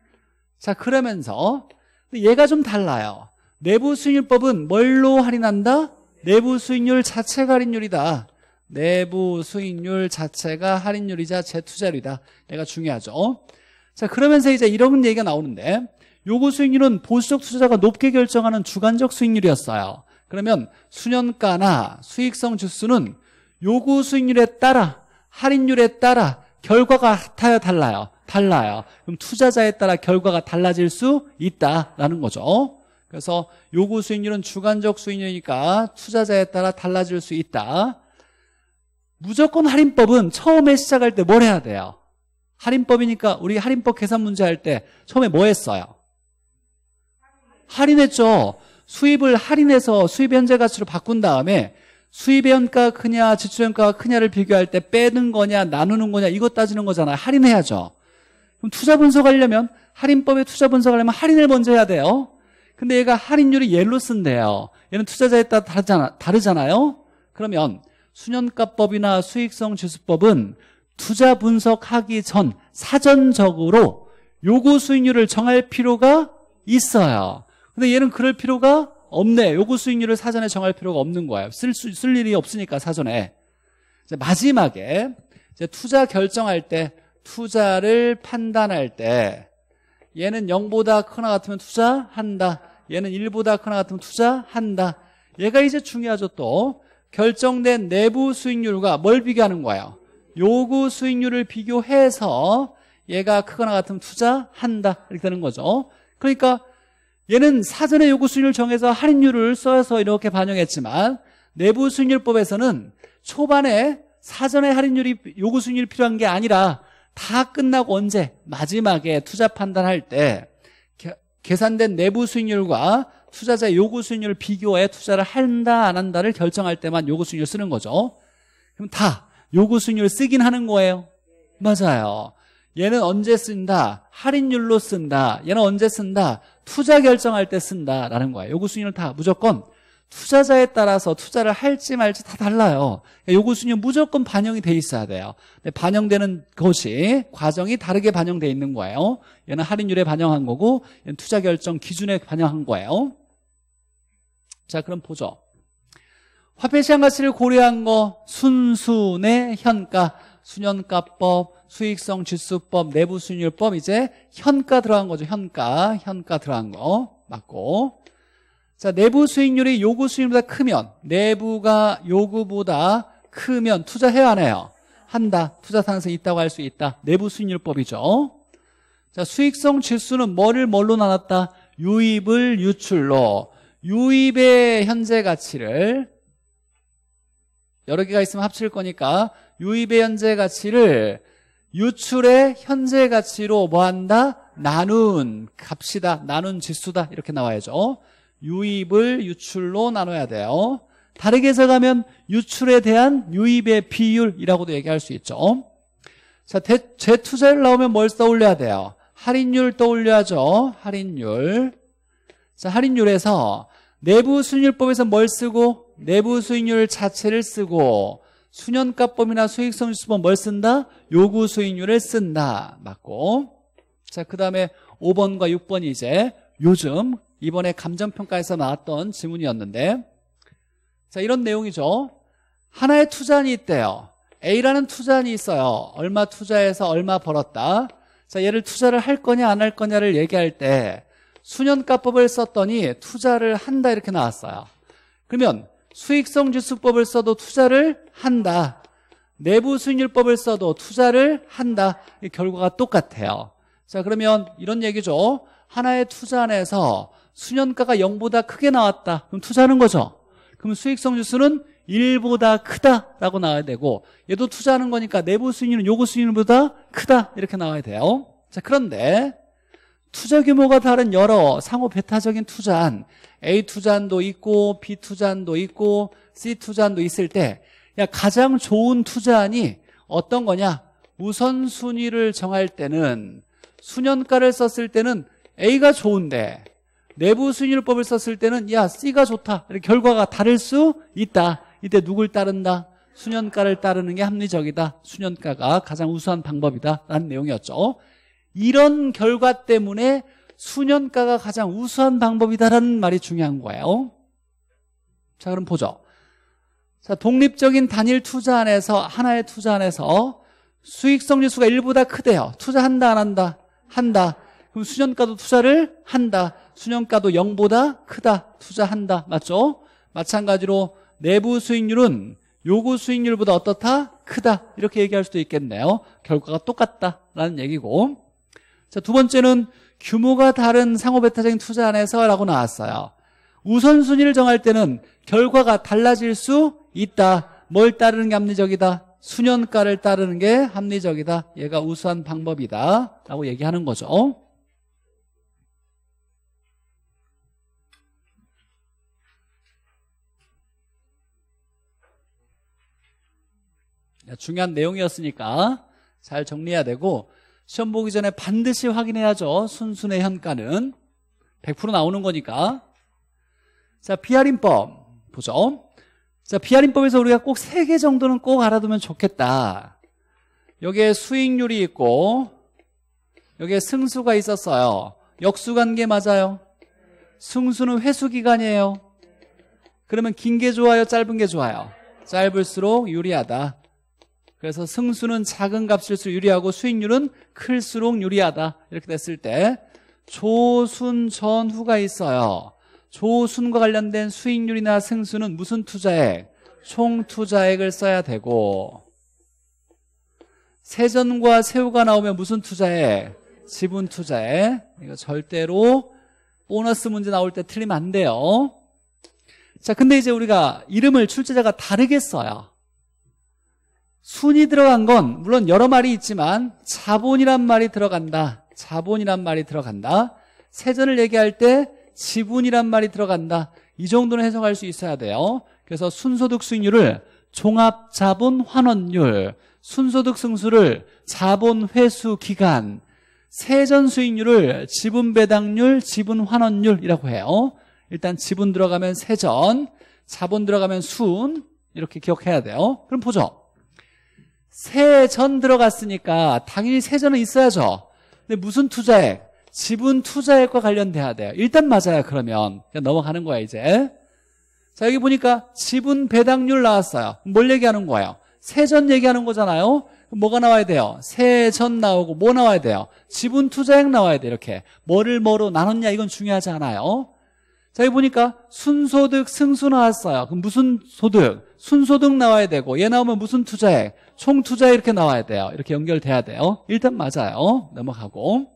자 그러면서 얘가 좀 달라요. 내부 수익률법은 뭘로 할인한다? 내부 수익률 자체가 할인율이다. 내부 수익률 자체가 할인율이자 재투자율이다. 얘가 중요하죠. 자 그러면서 이제 이런 얘기가 나오는데 요구 수익률은 보수적 투자가 높게 결정하는 주관적 수익률이었어요. 그러면 수년가나 수익성 주수는 요구 수익률에 따라 할인율에 따라 결과가 같아 달라요 달라요 그럼 투자자에 따라 결과가 달라질 수 있다라는 거죠 그래서 요구 수익률은 주관적 수익률이니까 투자자에 따라 달라질 수 있다 무조건 할인법은 처음에 시작할 때 뭘 해야 돼요 할인법이니까 우리 할인법 계산 문제 할 때 처음에 뭐 했어요 할인했죠. 수입을 할인해서 수입 현재 가치로 바꾼 다음에 수입의 현가 크냐 지출 현가가 크냐를 비교할 때 빼는 거냐 나누는 거냐 이거 따지는 거잖아요. 할인해야죠. 그럼 투자 분석하려면 할인법에 투자 분석하려면 할인을 먼저 해야 돼요. 근데 얘가 할인율이 얘로 쓴대요. 얘는 투자자에 따라 다르잖아, 다르잖아요. 그러면 수년가법이나 수익성 지수법은 투자 분석하기 전 사전적으로 요구 수익률을 정할 필요가 있어요. 근데 얘는 그럴 필요가 없네. 요구 수익률을 사전에 정할 필요가 없는 거예요. 쓸, 수, 쓸 일이 없으니까 사전에. 이제 마지막에 이제 투자 결정할 때 투자를 판단할 때 얘는 0보다 크나 같으면 투자한다. 얘는 1보다 크나 같으면 투자한다. 얘가 이제 중요하죠 또. 결정된 내부 수익률과 뭘 비교하는 거예요? 요구 수익률을 비교해서 얘가 크거나 같으면 투자한다 이렇게 되는 거죠 그러니까 얘는 사전에 요구 수익률 정해서 할인율을 써서 이렇게 반영했지만 내부 수익률법에서는 초반에 사전에 할인율이 요구 수익률이 필요한 게 아니라 다 끝나고 언제 마지막에 투자 판단할 때 계산된 내부 수익률과 투자자 요구 수익률을 비교해 투자를 한다 안 한다를 결정할 때만 요구 수익률 쓰는 거죠 그럼 다 요구 수익률 쓰긴 하는 거예요 맞아요 얘는 언제 쓴다 할인율로 쓴다 얘는 언제 쓴다 투자 결정할 때 쓴다라는 거예요 요구 순위는 다 무조건 투자자에 따라서 투자를 할지 말지 다 달라요 그러니까 요구 순위 무조건 반영이 돼 있어야 돼요 반영되는 것이 과정이 다르게 반영돼 있는 거예요 얘는 할인율에 반영한 거고 얘는 투자 결정 기준에 반영한 거예요 자 그럼 보죠 화폐시장 가치를 고려한 거 순순의 현가 순현가법 수익성 지수법, 내부순율법 이제 현가 들어간 거죠. 현가, 현가 들어간 거 맞고 자 내부 수익률이 요구 수익률보다 크면 내부가 요구보다 크면 투자해야 하나요? 한다. 투자 상승 있다고 할 수 있다. 내부 수익률법이죠. 자 수익성 지수는 뭐를 뭘로 나눴다? 유입을 유출로 유입의 현재 가치를 여러 개가 있으면 합칠 거니까 유입의 현재 가치를 유출의 현재 가치로 뭐한다? 나눈 값이다. 나눈 지수다. 이렇게 나와야죠. 유입을 유출로 나눠야 돼요. 다르게 해석하면 유출에 대한 유입의 비율이라고도 얘기할 수 있죠. 자, 대, 재투자율 나오면 뭘 떠올려야 돼요? 할인율 떠올려야죠. 할인율. 자, 할인율에서 내부 수익률법에서 뭘 쓰고 내부 수익률 자체를 쓰고 수년가법이나 수익성지수법 뭐 뭘 쓴다? 요구 수익률을 쓴다. 맞고. 자, 그 다음에 5번과 6번이 이제 요즘 이번에 감정평가에서 나왔던 지문이었는데 자, 이런 내용이죠. 하나의 투자안이 있대요. A라는 투자안이 있어요. 얼마 투자해서 얼마 벌었다. 자, 얘를 투자를 할 거냐 안 할 거냐를 얘기할 때 수년가법을 썼더니 투자를 한다 이렇게 나왔어요. 그러면 수익성 지수법을 써도 투자를 한다. 내부 수익률법을 써도 투자를 한다. 결과가 똑같아요. 자, 그러면 이런 얘기죠. 하나의 투자 안에서 수년가가 0보다 크게 나왔다. 그럼 투자하는 거죠. 그럼 수익성 지수는 1보다 크다라고 나와야 되고 얘도 투자하는 거니까 내부 수익률은 요구 수익률보다 크다 이렇게 나와야 돼요. 자, 그런데 투자 규모가 다른 여러 상호 배타적인 투자안, A 투자안도 있고 B 투자안도 있고 C 투자안도 있을 때 가장 좋은 투자안이 어떤 거냐? 우선순위를 정할 때는 수년가를 썼을 때는 A가 좋은데 내부 순위를법을 썼을 때는 야 C가 좋다 이렇게 결과가 다를 수 있다 이때 누굴 따른다 수년가를 따르는 게 합리적이다 수년가가 가장 우수한 방법이다 라는 내용이었죠 이런 결과 때문에 수년가가 가장 우수한 방법이다라는 말이 중요한 거예요. 자, 그럼 보죠. 자, 독립적인 단일 투자 안에서 하나의 투자 안에서 수익성 지수가 1보다 크대요. 투자한다 안 한다? 한다. 그럼 수년가도 투자를 한다. 수년가도 0보다 크다. 투자한다. 맞죠? 마찬가지로 내부 수익률은 요구 수익률보다 어떻다? 크다. 이렇게 얘기할 수도 있겠네요. 결과가 똑같다라는 얘기고 자, 두 번째는 규모가 다른 상호배타적인 투자 안에서라고 나왔어요. 우선순위를 정할 때는 결과가 달라질 수 있다. 뭘 따르는 게 합리적이다? 수년가를 따르는 게 합리적이다. 얘가 우수한 방법이다. 라고 얘기하는 거죠. 중요한 내용이었으니까 잘 정리해야 되고 시험 보기 전에 반드시 확인해야죠. 순순의 현가는 100% 나오는 거니까. 자, 비아림법 보죠. 자, 비아림법에서 우리가 꼭 세 개 정도는 꼭 알아두면 좋겠다. 여기에 수익률이 있고 여기에 승수가 있었어요. 역수관계 맞아요. 승수는 회수기간이에요. 그러면 긴 게 좋아요? 짧은 게 좋아요? 짧을수록 유리하다. 그래서 승수는 작은 값일수록 유리하고 수익률은 클수록 유리하다 이렇게 됐을 때 조순 전후가 있어요 조순과 관련된 수익률이나 승수는 무슨 투자액? 총투자액을 써야 되고 세전과 세후가 나오면 무슨 투자액? 지분투자액 이거 절대로 보너스 문제 나올 때 틀리면 안 돼요 자 근데 이제 우리가 이름을 출제자가 다르게 써요 순이 들어간 건 물론 여러 말이 있지만 자본이란 말이 들어간다. 자본이란 말이 들어간다. 세전을 얘기할 때 지분이란 말이 들어간다. 이 정도는 해석할 수 있어야 돼요. 그래서 순소득 수익률을 종합자본 환원율, 순소득 승수를 자본 회수 기간, 세전 수익률을 지분 배당률, 지분 환원율이라고 해요. 일단 지분 들어가면 세전, 자본 들어가면 순 이렇게 기억해야 돼요. 그럼 보죠. 세전 들어갔으니까 당연히 세전은 있어야죠. 근데 무슨 투자액? 지분 투자액과 관련돼야 돼요. 일단 맞아요, 그러면. 그냥 넘어가는 거야, 이제. 자, 여기 보니까 지분 배당률 나왔어요. 뭘 얘기하는 거예요? 세전 얘기하는 거잖아요. 뭐가 나와야 돼요? 세전 나오고 뭐 나와야 돼요? 지분 투자액 나와야 돼 이렇게. 뭐를 뭐로 나눴냐 이건 중요하지 않아요. 자, 여기 보니까 순소득 승수 나왔어요. 그럼 무슨 소득? 순소득 나와야 되고 얘 나오면 무슨 투자액? 총 투자 이렇게 나와야 돼요. 이렇게 연결돼야 돼요. 일단 맞아요. 넘어가고.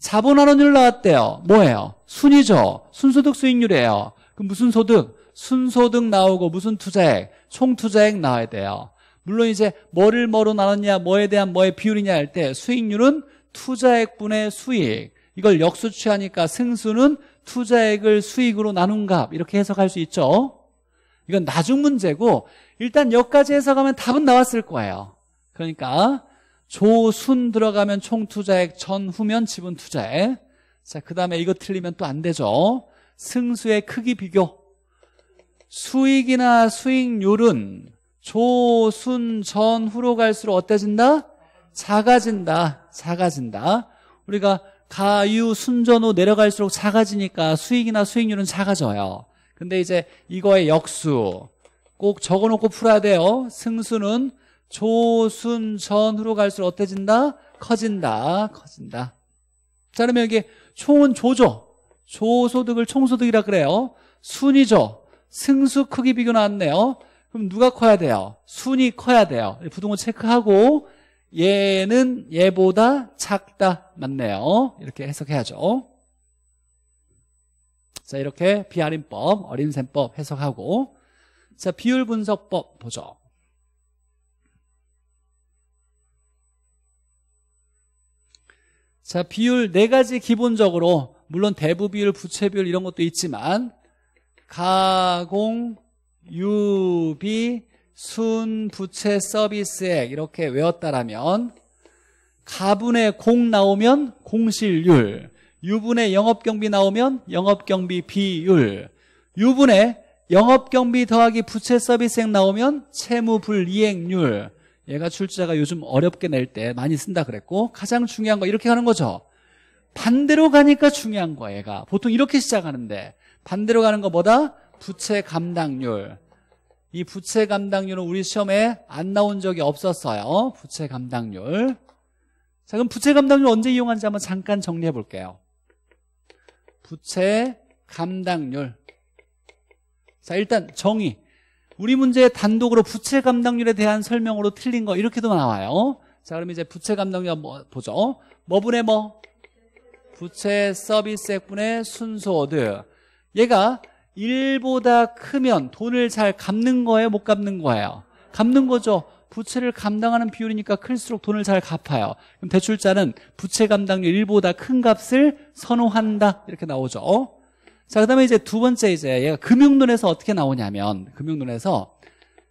자본환원율 나왔대요. 뭐예요? 순이죠. 순소득 수익률이에요. 그럼 무슨 소득? 순소득 나오고 무슨 투자액? 총 투자액 나와야 돼요. 물론 이제 뭐를 뭐로 나눴냐, 뭐에 대한 뭐의 비율이냐 할 때 수익률은 투자액분의 수익. 이걸 역수취하니까 승수는 투자액을 수익으로 나눈 값 이렇게 해석할 수 있죠. 이건 나중 문제고 일단 여기까지 해석하면 답은 나왔을 거예요. 그러니까 조순 들어가면 총 투자액 전후면 지분 투자액. 자, 그다음에 이거 틀리면 또 안 되죠. 승수의 크기 비교. 수익이나 수익률은 조순 전후로 갈수록 어때진다? 작아진다. 작아진다. 우리가 가유 순전후 내려갈수록 작아지니까 수익이나 수익률은 작아져요. 근데 이제 이거의 역수 꼭 적어놓고 풀어야 돼요. 승수는 조순전후로 갈수록 어때진다? 커진다. 커진다. 자 그러면 이게 총은 조조 조소득을 총소득이라 그래요. 순이죠. 승수 크기 비교 나왔네요. 그럼 누가 커야 돼요? 순이 커야 돼요. 부동을 체크하고 얘는 얘보다 작다 맞네요 이렇게 해석해야죠 자 이렇게 비할인법어린셈법 해석하고 자 비율 분석법 보죠 자 비율 네 가지 기본적으로 물론 대부 비율, 부채 비율 이런 것도 있지만 가공, 유비, 순부채 서비스액 이렇게 외웠다라면 가분의 공 나오면 공실률 유분의 영업경비 나오면 영업경비 비율 유분의 영업경비 더하기 부채 서비스액 나오면 채무불이행률 얘가 출제자가 요즘 어렵게 낼 때 많이 쓴다 그랬고 가장 중요한 거 이렇게 가는 거죠 반대로 가니까 중요한 거야 얘가 보통 이렇게 시작하는데 반대로 가는 거보다 부채 감당률 이 부채 감당률은 우리 시험에 안 나온 적이 없었어요. 부채 감당률. 자, 그럼 부채 감당률 언제 이용하는지 한번 잠깐 정리해 볼게요. 부채 감당률. 자, 일단 정의. 우리 문제 단독으로 부채 감당률에 대한 설명으로 틀린 거 이렇게도 나와요. 자, 그럼 이제 부채 감당률 한번 뭐, 보죠. 뭐분의 뭐? 부채 서비스액분의 순소 어드 얘가 1보다 크면 돈을 잘 갚는 거예요? 못 갚는 거예요? 갚는 거죠. 부채를 감당하는 비율이니까 클수록 돈을 잘 갚아요. 그럼 대출자는 부채 감당률 1보다 큰 값을 선호한다. 이렇게 나오죠. 자, 그 다음에 이제 두 번째 이제 얘가 금융론에서 어떻게 나오냐면 금융론에서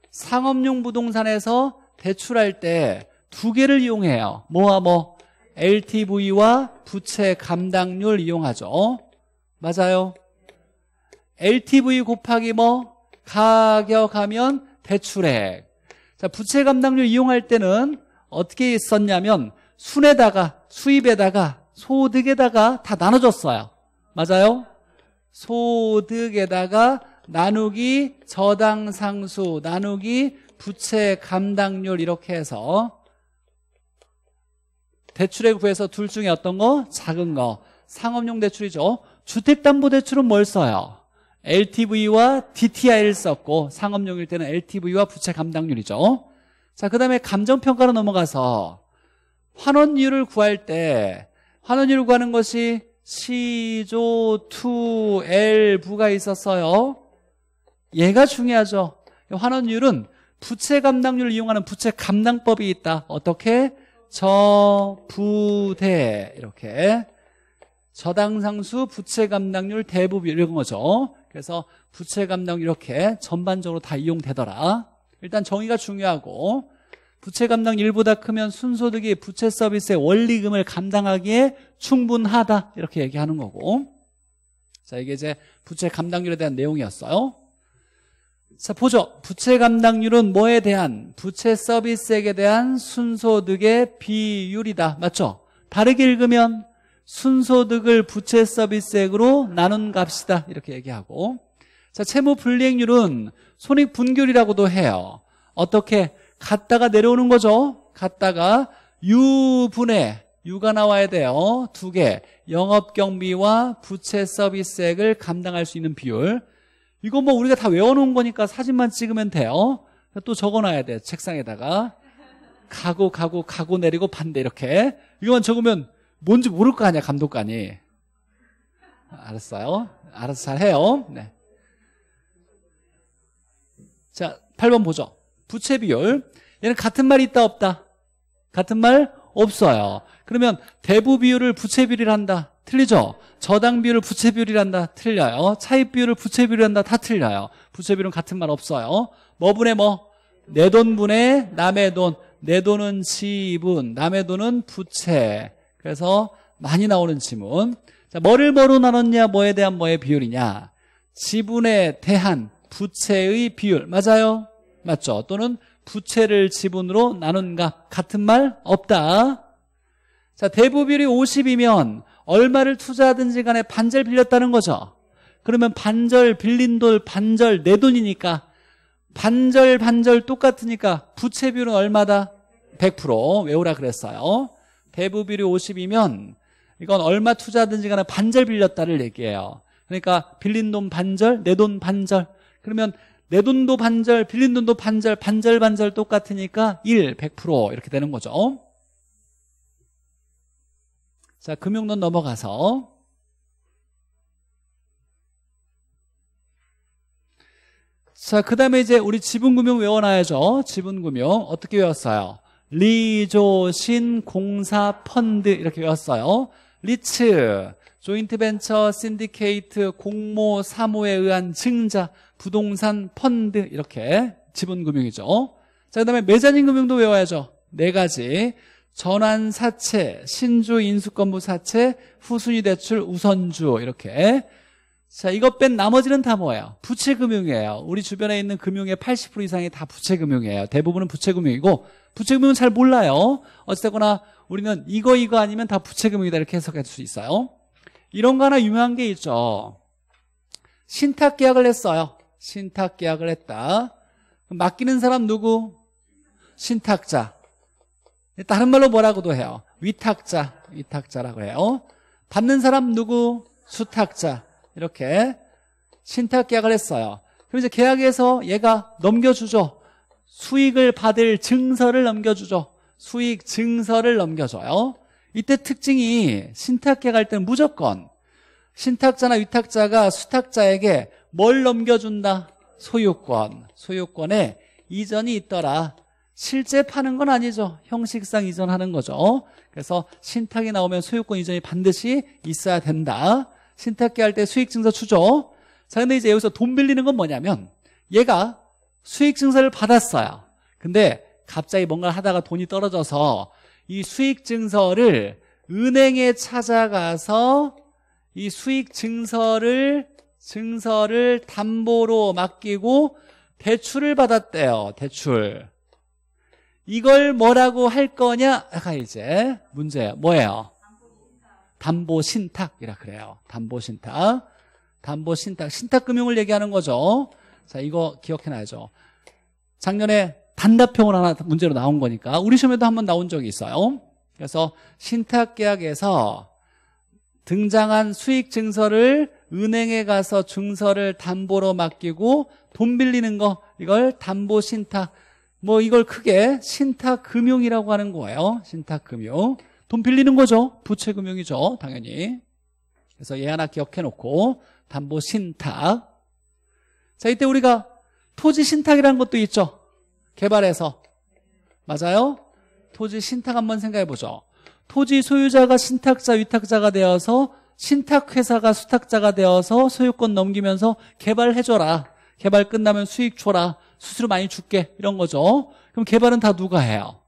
상업용 부동산에서 대출할 때 두 개를 이용해요. 뭐와 뭐 LTV와 부채 감당률 이용하죠. 맞아요. LTV 곱하기 뭐 가격하면 대출액. 자, 부채 감당률 이용할 때는 어떻게 있었냐면 순에다가 수입에다가 소득에다가 다 나눠줬어요. 맞아요? 소득에다가 나누기 저당 상수 나누기 부채 감당률 이렇게 해서 대출액 구해서 둘 중에 어떤 거? 작은 거. 상업용 대출이죠. 주택담보대출은 뭘 써요? LTV와 DTI를 썼고 상업용일 때는 LTV와 부채 감당률이죠. 자, 그 다음에 감정평가로 넘어가서 환원율을 구할 때 환원율을 구하는 것이 시조, 투, 엘 부가 있었어요. 얘가 중요하죠. 환원율은 부채 감당률을 이용하는 부채 감당법이 있다. 어떻게? 저, 부, 대 이렇게 저당상수 부채 감당률 대부분 이런 거죠. 그래서 부채 감당 이렇게 전반적으로 다 이용되더라. 일단 정의가 중요하고 부채 감당 1보다 크면 순소득이 부채 서비스의 원리금을 감당하기에 충분하다 이렇게 얘기하는 거고 자 이게 이제 부채 감당률에 대한 내용이었어요 자 보죠 부채 감당률은 뭐에 대한 부채 서비스액에 대한 순소득의 비율이다 맞죠? 다르게 읽으면 순소득을 부채 서비스액으로 나눈 값이다 이렇게 얘기하고 자 채무 불이행률은 손익 분결이라고도 해요. 어떻게 갔다가 내려오는 거죠. 갔다가 유분의 유가 나와야 돼요. 두 개. 영업 경비와 부채 서비스액을 감당할 수 있는 비율. 이건 뭐 우리가 다 외워놓은 거니까 사진만 찍으면 돼요. 또 적어놔야 돼. 책상에다가. 가고, 가고, 가고 내리고 반대 이렇게. 이거만 적으면 뭔지 모를 거 아니야, 감독관이. 알았어요. 알아서 잘 해요. 네. 자, 8번 보죠. 부채 비율. 얘는 같은 말이 있다, 없다? 같은 말? 없어요. 그러면 대부 비율을 부채 비율이란다. 틀리죠? 저당 비율을 부채 비율이란다. 틀려요. 차입 비율을 부채 비율이란다. 다 틀려요. 부채 비율은 같은 말 없어요. 뭐분의 뭐? 내 돈분의 남의 돈. 내 돈은 지분, 남의 돈은 부채. 그래서 많이 나오는 질문 자, 뭐를 뭐로 나눴냐 뭐에 대한 뭐의 비율이냐 지분에 대한 부채의 비율 맞아요? 맞죠? 또는 부채를 지분으로 나눈가 같은 말 없다 자 대부비율이 50이면 얼마를 투자하든지 간에 반절 빌렸다는 거죠 그러면 반절 빌린 돈 반절 내 돈이니까 반절 반절 똑같으니까 부채 비율은 얼마다? 100% 외우라 그랬어요 대부비율이 50이면 이건 얼마 투자든지 간에 반절 빌렸다를 얘기해요. 그러니까 빌린 돈 반절, 내 돈 반절. 그러면 내 돈도 반절, 빌린 돈도 반절, 반절 반절 똑같으니까 1, 100% 이렇게 되는 거죠. 자, 금융론 넘어가서 자, 그 다음에 이제 우리 지분금융 외워놔야죠. 지분금융 어떻게 외웠어요? 리조신 공사 펀드 이렇게 외웠어요. 리츠 조인트 벤처 신디케이트 공모 사모에 의한 증자 부동산 펀드 이렇게 지분 금융이죠. 자, 그다음에 매자닌 금융도 외워야죠. 네 가지. 전환 사채, 신주 인수권부 사채, 후순위 대출 우선주 이렇게. 자, 이것 뺀 나머지는 다 뭐예요? 부채 금융이에요. 우리 주변에 있는 금융의 80% 이상이 다 부채 금융이에요. 대부분은 부채 금융이고 부채금융은 잘 몰라요. 어쨌거나 우리는 이거 이거 아니면 다 부채금융이다 이렇게 해석할 수 있어요. 이런 거 하나 유명한 게 있죠. 신탁 계약을 했어요. 신탁 계약을 했다. 맡기는 사람 누구? 신탁자. 다른 말로 뭐라고도 해요. 위탁자, 위탁자라고 해요. 받는 사람 누구? 수탁자. 이렇게 신탁 계약을 했어요. 그럼 이제 계약에서 얘가 넘겨주죠. 수익을 받을 증서를 넘겨주죠. 수익 증서를 넘겨줘요. 이때 특징이 신탁계갈 때는 무조건 신탁자나 위탁자가 수탁자에게 뭘 넘겨준다? 소유권. 소유권에 이전이 있더라. 실제 파는 건 아니죠. 형식상 이전하는 거죠. 그래서 신탁이 나오면 소유권 이전이 반드시 있어야 된다. 신탁계 할 때 수익증서 추죠. 자, 근데 이제 여기서 돈 빌리는 건 뭐냐면 얘가 수익 증서를 받았어요. 근데 갑자기 뭔가를 하다가 돈이 떨어져서 이 수익 증서를 은행에 찾아가서 이 수익 증서를 증서를 담보로 맡기고 대출을 받았대요. 대출. 이걸 뭐라고 할거냐 아까 이제 문제예요. 뭐예요? 담보 신탁이라 그래요. 담보 신탁. 담보 신탁. 신탁 금융을 얘기하는 거죠. 자, 이거 기억해놔야죠. 작년에 단답형으로 하나 문제로 나온 거니까 우리 시험에도 한번 나온 적이 있어요. 그래서 신탁계약에서 등장한 수익 증서를 은행에 가서 증서를 담보로 맡기고 돈 빌리는 거 이걸 담보 신탁 뭐 이걸 크게 신탁 금융이라고 하는 거예요. 신탁 금융. 돈 빌리는 거죠. 부채 금융이죠. 당연히. 그래서 얘 하나 기억해 놓고 담보 신탁 자, 이때 우리가 토지 신탁이라는 것도 있죠. 개발해서 맞아요? 토지 신탁 한번 생각해 보죠. 토지 소유자가 신탁자, 위탁자가 되어서 신탁회사가 수탁자가 되어서 소유권 넘기면서 개발해줘라. 개발 끝나면 수익 줘라. 수수료 많이 줄게. 이런 거죠. 그럼 개발은 다 누가 해요?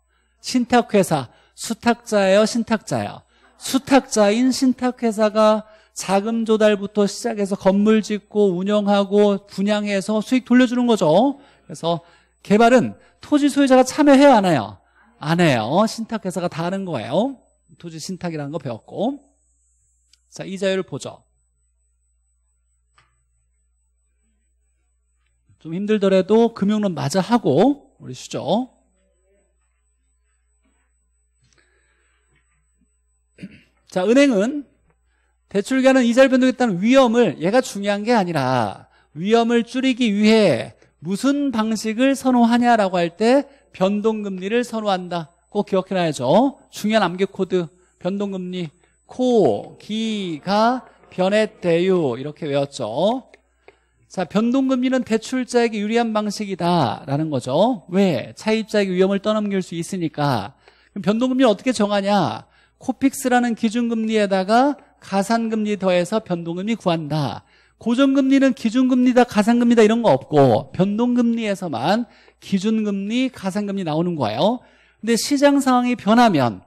신탁회사, 수탁자예요, 신탁자예요? 수탁자인 신탁회사가 자금 조달부터 시작해서 건물 짓고 운영하고 분양해서 수익 돌려주는 거죠. 그래서 개발은 토지 소유자가 참여해야 하나요안 해요. 신탁회사가 다 하는 거예요. 토지 신탁이라는 거 배웠고. 자, 이자율를 보죠. 좀 힘들더라도 금융론 마저 하고 우리 수죠. 자, 은행은 대출기계은 이자를 변동했다는 위험을 얘가 중요한 게 아니라 위험을 줄이기 위해 무슨 방식을 선호하냐라고 할 때 변동금리를 선호한다. 꼭 기억해놔야죠. 중요한 암기코드 변동금리 코, 기, 가, 변했대요. 이렇게 외웠죠. 자, 변동금리는 대출자에게 유리한 방식이다라는 거죠. 왜? 차입자에게 위험을 떠넘길 수 있으니까. 그럼 변동금리를 어떻게 정하냐? 코픽스라는 기준금리에다가 가산금리 더해서 변동금리 구한다. 고정금리는 기준금리다 가산금리다 이런 거 없고 변동금리에서만 기준금리 가산금리 나오는 거예요. 근데 시장 상황이 변하면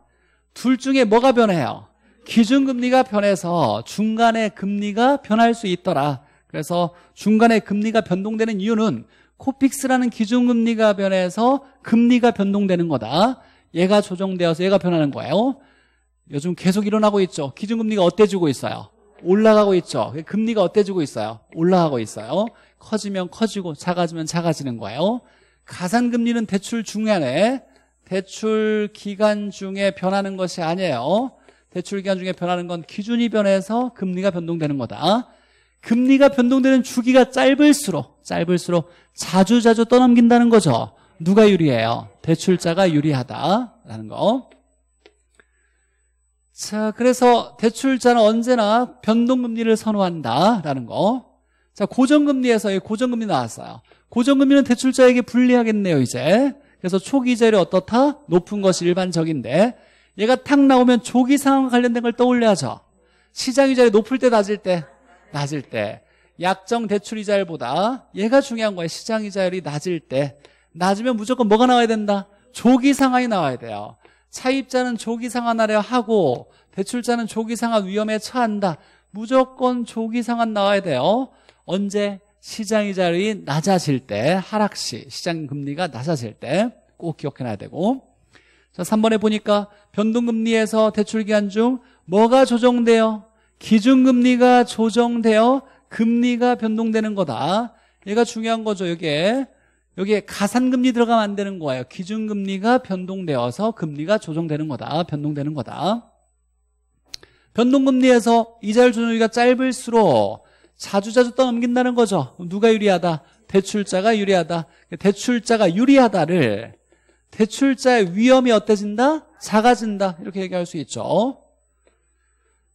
둘 중에 뭐가 변해요? 기준금리가 변해서 중간에 금리가 변할 수 있더라. 그래서 중간에 금리가 변동되는 이유는 코픽스라는 기준금리가 변해서 금리가 변동되는 거다. 얘가 조정되어서 얘가 변하는 거예요. 요즘 계속 일어나고 있죠. 기준금리가 어때지고 있어요? 올라가고 있죠. 금리가 어때지고 있어요? 올라가고 있어요. 커지면 커지고 작아지면 작아지는 거예요. 가산금리는 대출 중간에 대출 기간 중에 변하는 것이 아니에요. 대출 기간 중에 변하는 건 기준이 변해서 금리가 변동되는 거다. 금리가 변동되는 주기가 짧을수록 짧을수록 자주자주 자주 떠넘긴다는 거죠. 누가 유리해요? 대출자가 유리하다라는 거. 자, 그래서 대출자는 언제나 변동금리를 선호한다라는 거. 자, 고정금리에서 고정금리 나왔어요. 고정금리는 대출자에게 불리하겠네요, 이제. 그래서 초기절이 어떻다? 높은 것이 일반적인데 얘가 탁 나오면 조기 상황 관련된 걸 떠올려야죠. 시장 이자율이 높을 때 낮을 때 낮을 때 약정 대출 이자율보다 얘가 중요한 거예요. 시장 이자율이 낮을 때 낮으면 무조건 뭐가 나와야 된다? 조기 상황이 나와야 돼요. 차입자는 조기상환 하려 하고 대출자는 조기상환 위험에 처한다 무조건 조기상환 나와야 돼요 언제? 시장이자율이 낮아질 때 하락시 시장 금리가 낮아질 때 꼭 기억해놔야 되고 자 3번에 보니까 변동금리에서 대출기간 중 뭐가 조정돼요? 기준금리가 조정되어 금리가 변동되는 거다 얘가 중요한 거죠 이게 여기에 가산금리 들어가면 안 되는 거예요. 기준금리가 변동되어서 금리가 조정되는 거다. 변동되는 거다. 변동금리에서 이자율 조정기가 짧을수록 자주자주 떠넘긴다는 거죠. 누가 유리하다? 대출자가 유리하다. 대출자가 유리하다를 대출자의 위험이 어때진다? 작아진다. 이렇게 얘기할 수 있죠.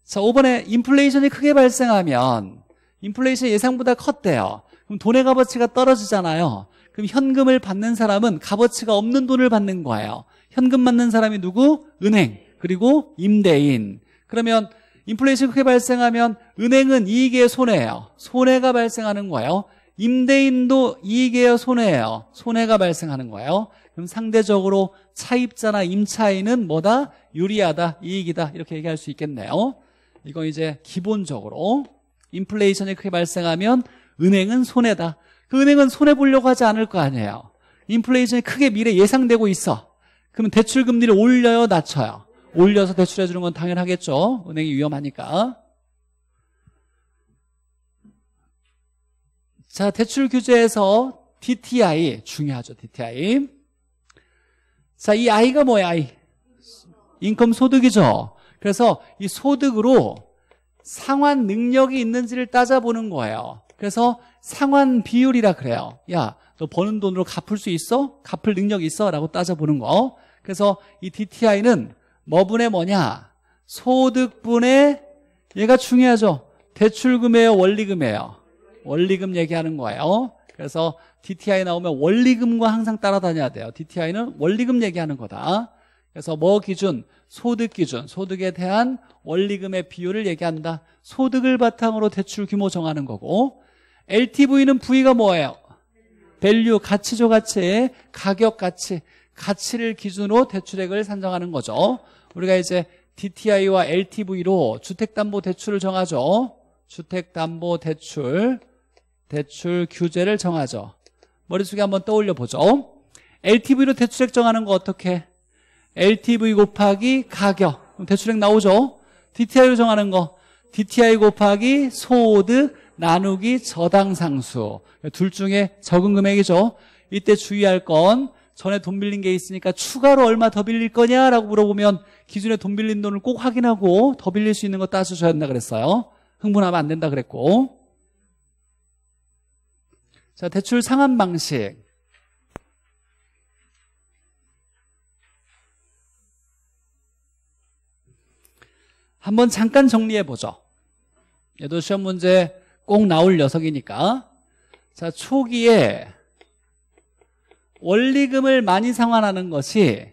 자, 5번에 인플레이션이 크게 발생하면 인플레이션 예상보다 컸대요. 그럼 돈의 값어치가 떨어지잖아요. 그럼 현금을 받는 사람은 값어치가 없는 돈을 받는 거예요 현금 받는 사람이 누구? 은행 그리고 임대인 그러면 인플레이션 크게 발생하면 은행은 이익의 손해예요 손해가 발생하는 거예요 임대인도 이익의 손해예요 손해가 발생하는 거예요 그럼 상대적으로 차입자나 임차인은 뭐다? 유리하다 이익이다 이렇게 얘기할 수 있겠네요 이건 이제 기본적으로 인플레이션이 크게 발생하면 은행은 손해다 그 은행은 손해보려고 하지 않을 거 아니에요. 인플레이션이 크게 미래 예상되고 있어. 그러면 대출금리를 올려요, 낮춰요? 올려서 대출해주는 건 당연하겠죠. 은행이 위험하니까. 자, 대출 규제에서 DTI 중요하죠. DTI. 자, 이 I가 뭐야? I. 인컴 소득이죠. 그래서 이 소득으로 상환 능력이 있는지를 따져보는 거예요. 그래서 상환 비율이라 그래요 야너 버는 돈으로 갚을 수 있어? 갚을 능력 있어? 라고 따져보는 거 그래서 이 DTI는 뭐분의 뭐냐 소득분의 얘가 중요하죠 대출금이에요 원리금이에요 원리금 얘기하는 거예요 그래서 DTI 나오면 원리금과 항상 따라다녀야 돼요 DTI는 원리금 얘기하는 거다 그래서 뭐 기준? 소득 기준 소득에 대한 원리금의 비율을 얘기한다 소득을 바탕으로 대출 규모 정하는 거고 LTV는 V가 뭐예요? 밸류, 가치죠, 가치. 가격, 가치. 가치를 기준으로 대출액을 산정하는 거죠. 우리가 이제 DTI와 LTV로 주택담보대출을 정하죠. 주택담보대출, 대출 규제를 정하죠. 머릿속에 한번 떠올려 보죠. LTV로 대출액 정하는 거 어떻게? LTV 곱하기 가격. 그럼 대출액 나오죠? DTI로 정하는 거. DTI 곱하기 소득 나누기 저당 상수 둘 중에 적은 금액이죠. 이때 주의할 건 전에 돈 빌린 게 있으니까 추가로 얼마 더 빌릴 거냐라고 물어보면 기존에 돈 빌린 돈을 꼭 확인하고 더 빌릴 수 있는 거 따져줘야 된다 그랬어요. 흥분하면 안 된다 그랬고 자 대출 상환 방식 한번 잠깐 정리해보죠. 얘도 시험 문제 꼭 나올 녀석이니까 자 초기에 원리금을 많이 상환하는 것이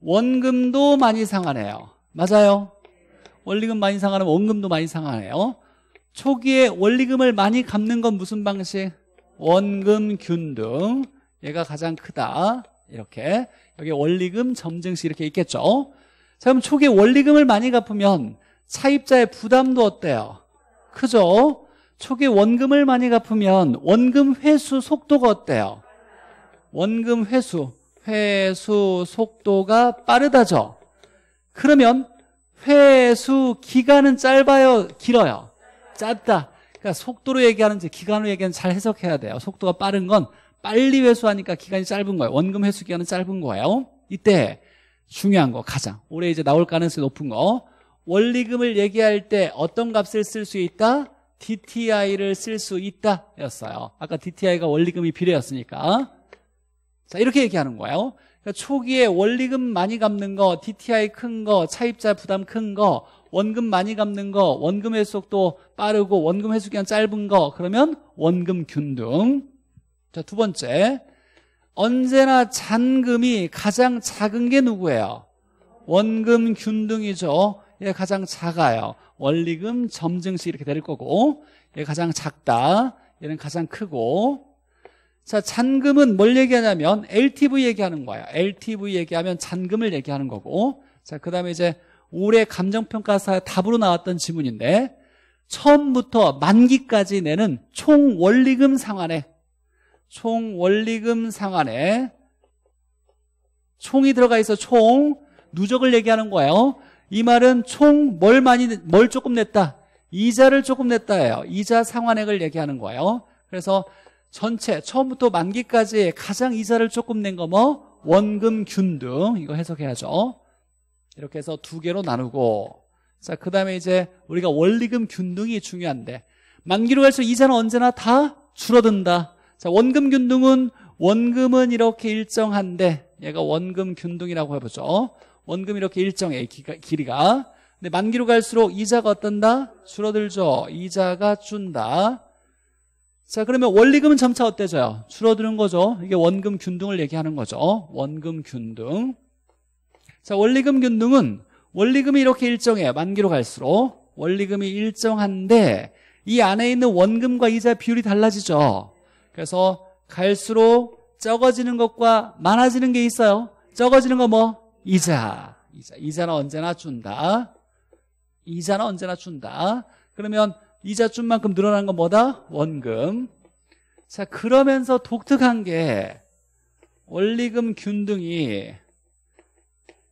원금도 많이 상환해요 맞아요 원리금 많이 상환하면 원금도 많이 상환해요 초기에 원리금을 많이 갚는 건 무슨 방식? 원금 균등 얘가 가장 크다 이렇게 여기 원리금 점증시 이렇게 있겠죠 자 그럼 초기에 원리금을 많이 갚으면 차입자의 부담도 어때요? 크죠? 초기 원금을 많이 갚으면 원금 회수 속도가 어때요? 원금 회수, 회수 속도가 빠르다죠. 그러면 회수 기간은 짧아요, 길어요? 짧다. 그러니까 속도로 얘기하는지 기간으로 얘기하는 잘 해석해야 돼요. 속도가 빠른 건 빨리 회수하니까 기간이 짧은 거예요. 원금 회수 기간은 짧은 거예요. 이때 중요한 거 가장 올해 이제 나올 가능성이 높은 거 원리금을 얘기할 때 어떤 값을 쓸 수 있다? DTI를 쓸 수 있다 였어요 아까 DTI가 원리금이 비례였으니까 자 이렇게 얘기하는 거예요 그러니까 초기에 원리금 많이 갚는 거 DTI 큰 거 차입자 부담 큰 거 원금 많이 갚는 거 원금 회수속도 빠르고 원금 회수기간 짧은 거 그러면 원금 균등 자두 번째 언제나 잔금이 가장 작은 게 누구예요? 원금 균등이죠. 예, 가장 작아요. 원리금, 점증식 이렇게 될 거고 어? 얘 가장 작다, 얘는 가장 크고 자, 잔금은 뭘 얘기하냐면 LTV 얘기하는 거야. LTV 얘기하면 잔금을 얘기하는 거고. 자, 그다음에 이제 올해 감정평가사 답으로 나왔던 지문인데 처음부터 만기까지 내는 총 원리금 상환에 총 원리금 상환에 총이 들어가 있어 총 누적을 얘기하는 거예요. 이 말은 총 뭘 많이 뭘 조금 냈다 이자를 조금 냈다예요 이자 상환액을 얘기하는 거예요 그래서 전체 처음부터 만기까지 가장 이자를 조금 낸 거 뭐 원금 균등 이거 해석해야죠 이렇게 해서 두 개로 나누고 자그 다음에 이제 우리가 원리금 균등이 중요한데 만기로 갈수록 이자는 언제나 다 줄어든다 자 원금 균등은 원금은 이렇게 일정한데 얘가 원금 균등이라고 해보죠 원금 이렇게 이 일정해 길이가 근데 만기로 갈수록 이자가 어떤다? 줄어들죠 이자가 준다 자 그러면 원리금은 점차 어때져요? 줄어드는 거죠 이게 원금 균등을 얘기하는 거죠 원금 균등 자 원리금 균등은 원리금이 이렇게 일정해 만기로 갈수록 원리금이 일정한데 이 안에 있는 원금과 이자 비율이 달라지죠 그래서 갈수록 적어지는 것과 많아지는 게 있어요 적어지는 거 뭐? 이자. 이자. 이자는 언제나 준다. 이자는 언제나 준다. 그러면 이자 준 만큼 늘어난 건 뭐다? 원금. 자, 그러면서 독특한 게 원리금 균등이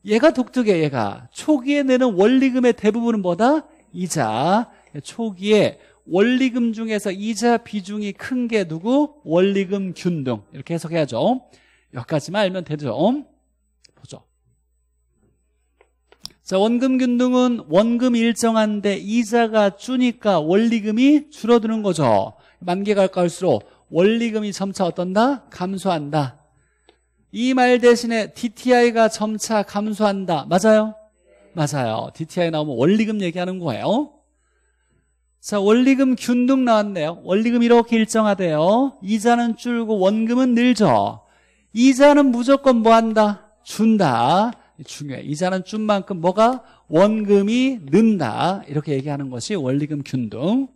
얘가 독특해, 얘가. 초기에 내는 원리금의 대부분은 뭐다? 이자. 초기에 원리금 중에서 이자 비중이 큰 게 누구? 원리금 균등. 이렇게 해석해야죠. 여기까지만 알면 되죠. 보죠. 자, 원금균 등은 원금 일정한데 이자가 주니까 원리금이 줄어드는 거죠. 만기가 갈수록 원리금이 점차 어떤다? 감소한다. 이 말 대신에 DTI가 점차 감소한다. 맞아요? 맞아요. DTI 나오면 원리금 얘기하는 거예요. 자, 원리금 균등 나왔네요. 원리금 이렇게 일정하대요. 이자는 줄고 원금은 늘죠. 이자는 무조건 뭐 한다? 준다. 중요해. 이자는 준 만큼 뭐가 원금이 는다. 이렇게 얘기하는 것이 원리금 균등.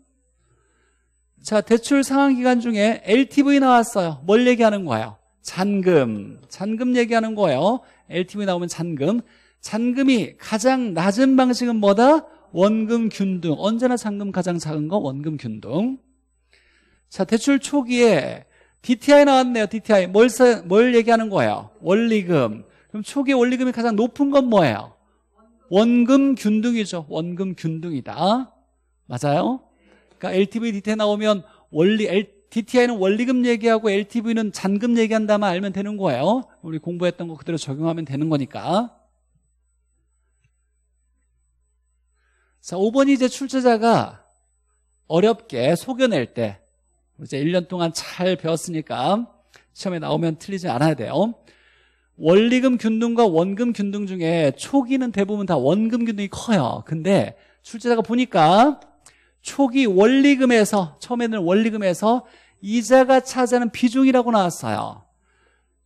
자, 대출 상환 기간 중에 LTV 나왔어요. 뭘 얘기하는 거예요? 잔금. 잔금 얘기하는 거예요. LTV 나오면 잔금. 잔금이 가장 낮은 방식은 뭐다? 원금 균등. 언제나 잔금 가장 작은 거 원금 균등. 자, 대출 초기에 DTI 나왔네요. DTI. 뭘, 뭘 얘기하는 거예요? 원리금. 그럼 초기 원리금이 가장 높은 건 뭐예요? 원금 균등이죠. 원금 균등이다. 맞아요? 그러니까 LTV 디테 나오면 원리 L, DTI는 원리금 얘기하고 LTV는 잔금 얘기한다만 알면 되는 거예요. 우리 공부했던 거 그대로 적용하면 되는 거니까. 자, 5번이 이제 출제자가 어렵게 속여낼 때 이제 1년 동안 잘 배웠으니까 시험에 나오면 틀리지 않아야 돼요. 원리금 균등과 원금 균등 중에 초기는 대부분 다 원금 균등이 커요. 근데 출제자가 보니까 초기 원리금에서 처음에는 원리금에서 이자가 차지하는 비중이라고 나왔어요.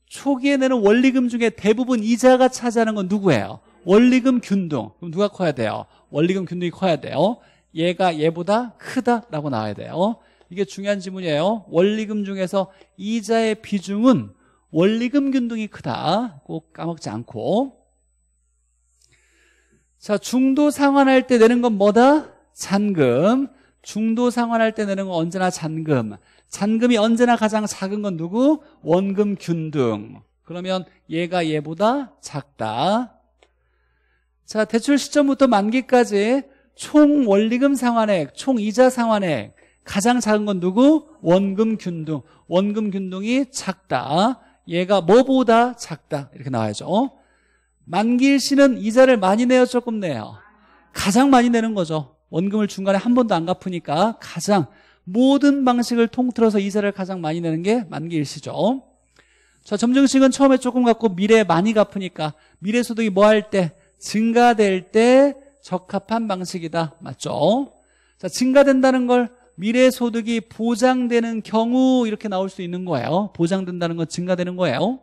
초기에 내는 원리금 중에 대부분 이자가 차지하는 건 누구예요? 원리금 균등. 그럼 누가 커야 돼요? 원리금 균등이 커야 돼요. 얘가 얘보다 크다라고 나와야 돼요. 이게 중요한 지문이에요. 원리금 중에서 이자의 비중은 원리금 균등이 크다 꼭 까먹지 않고 자 중도 상환할 때 내는 건 뭐다? 잔금 중도 상환할 때 내는 건 언제나 잔금 잔금이 언제나 가장 작은 건 누구? 원금 균등 그러면 얘가 얘보다 작다 자 대출 시점부터 만기까지 총 원리금 상환액 총 이자 상환액 가장 작은 건 누구? 원금 균등 원금 균등이 작다 얘가 뭐보다 작다 이렇게 나와야죠 어? 만길 씨는 이자를 많이 내요 조금 내요 가장 많이 내는 거죠 원금을 중간에 한 번도 안 갚으니까 가장 모든 방식을 통틀어서 이자를 가장 많이 내는 게 만기일 시죠 자, 점증식은 처음에 조금 갖고 미래에 많이 갚으니까 미래 소득이 뭐 할 때? 증가될 때 적합한 방식이다. 맞죠? 자, 증가된다는 걸 미래소득이 보장되는 경우 이렇게 나올 수 있는 거예요 보장된다는 건 증가되는 거예요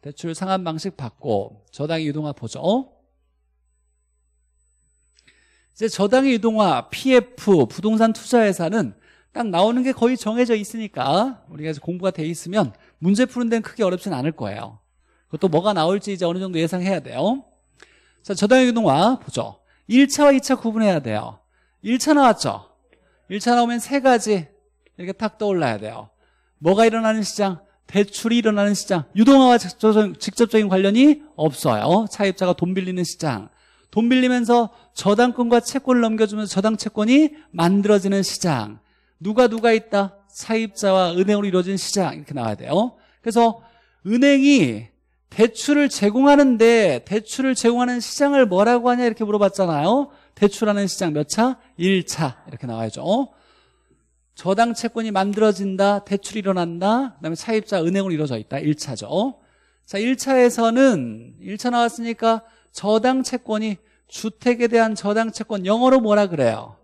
대출 상한 방식 받고 저당의 유동화 보죠 이제 저당의 유동화 PF 부동산 투자회사는 딱 나오는 게 거의 정해져 있으니까 우리가 이제 공부가 돼 있으면 문제 푸는 데는 크게 어렵진 않을 거예요 그것도 뭐가 나올지 이제 어느 정도 예상해야 돼요 자 저당의 유동화 보죠 1차와 2차 구분해야 돼요 1차 나왔죠? 1차 나오면 세 가지 이렇게 탁 떠올라야 돼요. 뭐가 일어나는 시장? 대출이 일어나는 시장. 유동화와 직접적인 관련이 없어요. 차입자가 돈 빌리는 시장. 돈 빌리면서 저당권과 채권을 넘겨주면서 저당 채권이 만들어지는 시장. 누가 누가 있다? 차입자와 은행으로 이루어진 시장. 이렇게 나와야 돼요. 그래서 은행이 대출을 제공하는데 대출을 제공하는 시장을 뭐라고 하냐 이렇게 물어봤잖아요. 대출하는 시장 몇 차? 1차 이렇게 나와야죠 어? 저당 채권이 만들어진다 대출이 일어난다 그 다음에 차입자 은행으로 이루어져 있다 1차죠 자 1차에서는 1차 나왔으니까 저당 채권이 주택에 대한 저당 채권 영어로 뭐라 그래요?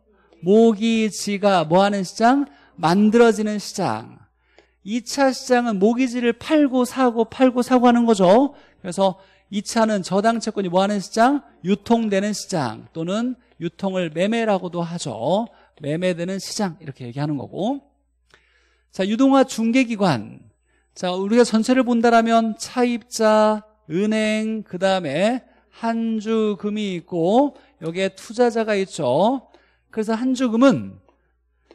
모기지가 뭐하는 시장? 만들어지는 시장 2차 시장은 모기지를 팔고 사고 팔고 사고 하는 거죠 그래서 2차는 저당 채권이 뭐하는 시장? 유통되는 시장 또는 유통을 매매라고도 하죠. 매매되는 시장 이렇게 얘기하는 거고 자 유동화 중개기관 자 우리가 전체를 본다라면 차입자, 은행, 그 다음에 한주금이 있고 여기에 투자자가 있죠. 그래서 한주금은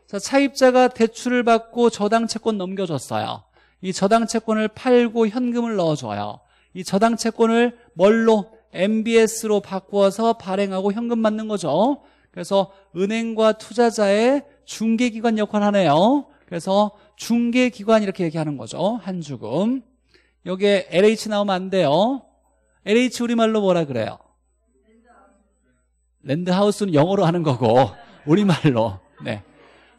자, 차입자가 대출을 받고 저당 채권 넘겨줬어요. 이 저당 채권을 팔고 현금을 넣어줘요. 이 저당 채권을 뭘로? MBS로 바꿔서 발행하고 현금 받는 거죠. 그래서 은행과 투자자의 중개기관 역할을 하네요. 그래서 중개기관 이렇게 얘기하는 거죠. 한주금. 여기에 LH 나오면 안 돼요. LH 우리말로 뭐라 그래요? 랜드하우스는 영어로 하는 거고 우리말로 네.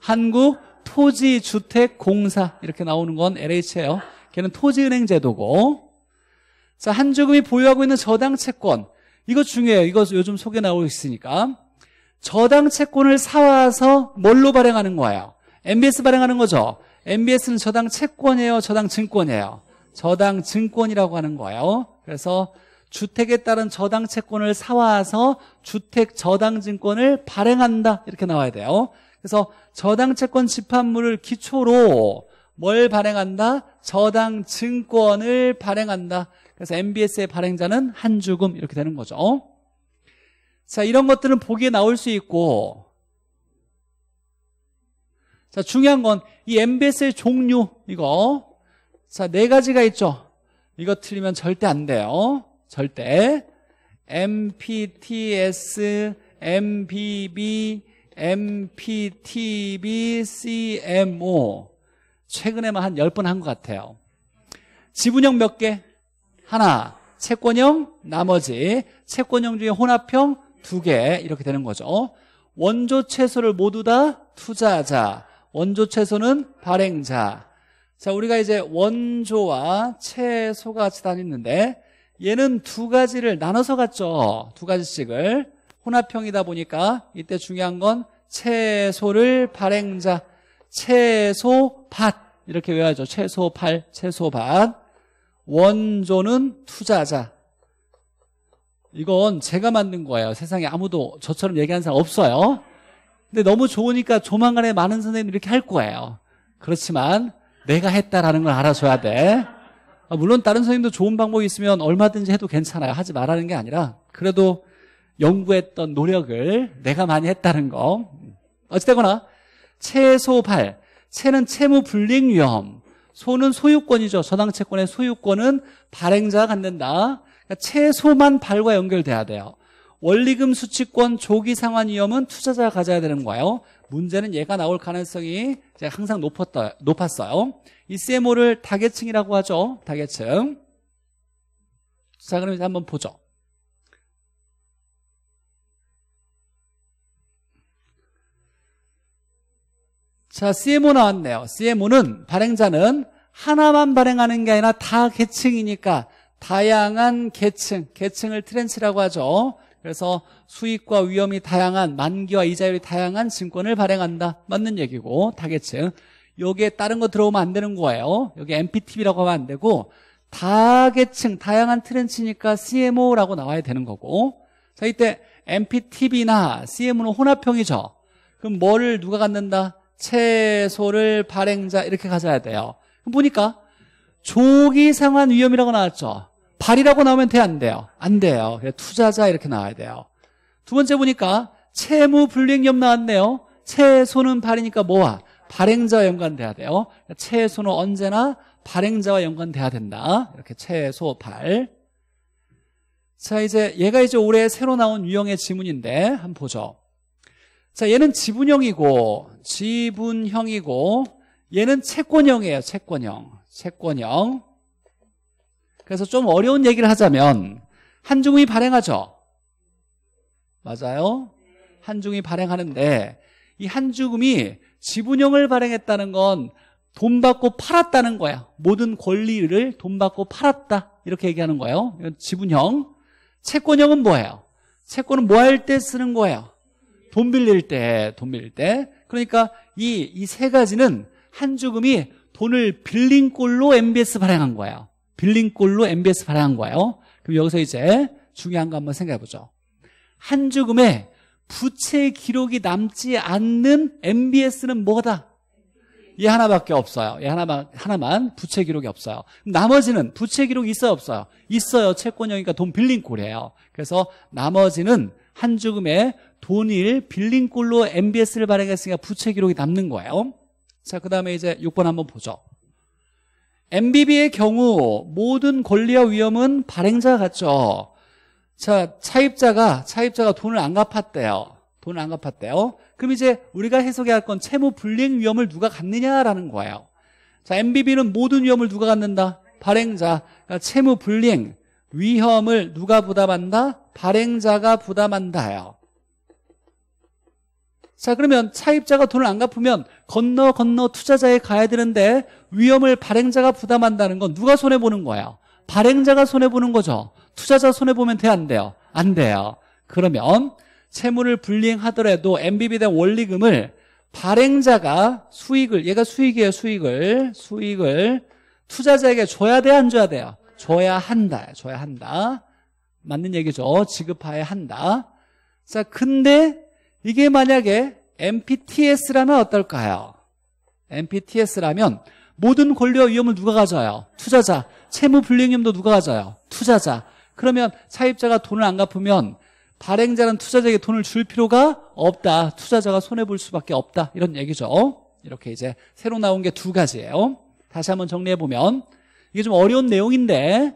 한국 토지주택공사 이렇게 나오는 건 LH예요. 걔는 토지은행 제도고 자, 한주금이 보유하고 있는 저당 채권. 이거 중요해요. 이거 요즘 소개 나오고 있으니까. 저당 채권을 사와서 뭘로 발행하는 거예요? MBS 발행하는 거죠. MBS는 저당 채권이에요? 저당 증권이에요? 저당 증권이라고 하는 거예요. 그래서 주택에 따른 저당 채권을 사와서 주택 저당 증권을 발행한다. 이렇게 나와야 돼요. 그래서 저당 채권 집합물을 기초로 뭘 발행한다? 저당 증권을 발행한다. 그래서 MBS의 발행자는 한주금 이렇게 되는 거죠. 자, 이런 것들은 보기에 나올 수 있고 자, 중요한 건 이 MBS의 종류 이거 자, 네 가지가 있죠. 이거 틀리면 절대 안 돼요. 절대 MPTS, MBB, MPTB, CMO 최근에만 한 10번 한 것 같아요 지분형 몇 개? 하나, 채권형 나머지 채권형 중에 혼합형 두 개 이렇게 되는 거죠. 원조 채소를 모두 다 투자하자. 원조 채소는 발행자. 자, 우리가 이제 원조와 채소가 같이 다녔는데 얘는 두 가지를 나눠서 갔죠. 두 가지씩을. 혼합형이다 보니까 이때 중요한 건 채소를 발행자, 채소밭 이렇게 외워야죠. 채소팔, 채소밭. 원조는 투자자. 이건 제가 만든 거예요. 세상에 아무도 저처럼 얘기하는 사람 없어요. 근데 너무 좋으니까 조만간에 많은 선생님이 이렇게 할 거예요. 그렇지만 내가 했다라는 걸 알아줘야 돼. 아, 물론 다른 선생님도 좋은 방법이 있으면 얼마든지 해도 괜찮아요. 하지 말라는 게 아니라 그래도 연구했던 노력을 내가 많이 했다는 거. 어찌되거나 채소발, 채는 채무 불링 위험. 소는 소유권이죠. 저당채권의 소유권은 발행자가 갖는다. 그러니까 최소만 발과 연결돼야 돼요. 원리금 수취권 조기 상환 위험은 투자자가 가져야 되는 거예요. 문제는 얘가 나올 가능성이 제가 항상 높았다, 높았어요. 이 세모를 다계층이라고 하죠. 다계층. 자, 그럼 이제 한번 보죠. 자, CMO 나왔네요. CMO는 발행자는 하나만 발행하는 게 아니라 다 계층이니까 다양한 계층, 계층을 트렌치라고 하죠. 그래서 수익과 위험이 다양한 만기와 이자율이 다양한 증권을 발행한다. 맞는 얘기고 다계층. 여기에 다른 거 들어오면 안 되는 거예요. 여기 MPTV라고 하면 안 되고 다계층, 다양한 트렌치니까 CMO라고 나와야 되는 거고 자 이때 MPTV나 CMO는 혼합형이죠. 그럼 뭐를 누가 갖는다? 채소를 발행자 이렇게 가져야 돼요. 보니까 조기 상환 위험이라고 나왔죠. 발이라고 나오면 돼안 돼요? 안 돼요. 투자자 이렇게 나와야 돼요. 두 번째 보니까 채무 불이행 위험 나왔네요. 채소는 발이니까 뭐와 발행자와 연관돼야 돼요. 채소는 언제나 발행자와 연관돼야 된다. 이렇게 채소 발. 자 이제 얘가 이제 올해 새로 나온 유형의 지문인데 한번 보죠. 자, 얘는 지분형이고, 지분형이고, 얘는 채권형이에요, 채권형. 채권형. 그래서 좀 어려운 얘기를 하자면, 한중이 발행하죠? 맞아요? 한중이 발행하는데, 이 한중이 지분형을 발행했다는 건 돈 받고 팔았다는 거야. 모든 권리를 돈 받고 팔았다. 이렇게 얘기하는 거예요. 지분형. 채권형은 뭐예요? 채권은 뭐 할 때 쓰는 거예요? 돈 빌릴 때, 돈 빌릴 때. 그러니까 이, 이 세 가지는 한주금이 돈을 빌린 꼴로 MBS 발행한 거예요. 빌린 꼴로 MBS 발행한 거예요. 그럼 여기서 이제 중요한 거 한번 생각해 보죠. 한주금에 부채 기록이 남지 않는 MBS는 뭐다? 이 하나밖에 없어요. 이 하나만, 하나만 부채 기록이 없어요. 나머지는 부채 기록이 있어요, 없어요? 있어요. 채권형이니까 돈 빌린 꼴이에요. 그래서 나머지는 한주금에 돈을 빌린 꼴로 MBS를 발행했으니까 부채 기록이 남는 거예요. 자, 그 다음에 이제 6번 한번 보죠. MBB의 경우 모든 권리와 위험은 발행자가 갖죠. 자, 차입자가 차입자가 돈을 안 갚았대요. 돈을 안 갚았대요. 그럼 이제 우리가 해석해야 할 건 채무 불링 위험을 누가 갖느냐라는 거예요. 자, MBB는 모든 위험을 누가 갖는다? 발행자. 그러니까 채무 불링 위험을 누가 부담한다? 발행자가 부담한다요. 자 그러면 차입자가 돈을 안 갚으면 건너 건너 투자자에 가야 되는데 위험을 발행자가 부담한다는 건 누가 손해보는 거예요? 발행자가 손해보는 거죠. 투자자 손해보면 돼안 돼요? 안 돼요. 그러면 채무를 불이행하더라도 MBB 대 원리금을 발행자가 수익을 얘가 수익이에요 수익을 수익을 투자자에게 줘야 돼안 줘야 돼요? 줘야 한다 줘야 한다 맞는 얘기죠 지급하에 한다 자 근데 이게 만약에 MPTS라면 어떨까요? MPTS라면 모든 권리와 위험을 누가 가져요? 투자자. 채무 불이행 위도 누가 가져요? 투자자. 그러면 차입자가 돈을 안 갚으면 발행자는 투자자에게 돈을 줄 필요가 없다. 투자자가 손해볼 수밖에 없다. 이런 얘기죠. 이렇게 이제 새로 나온 게 두 가지예요. 다시 한번 정리해보면 이게 좀 어려운 내용인데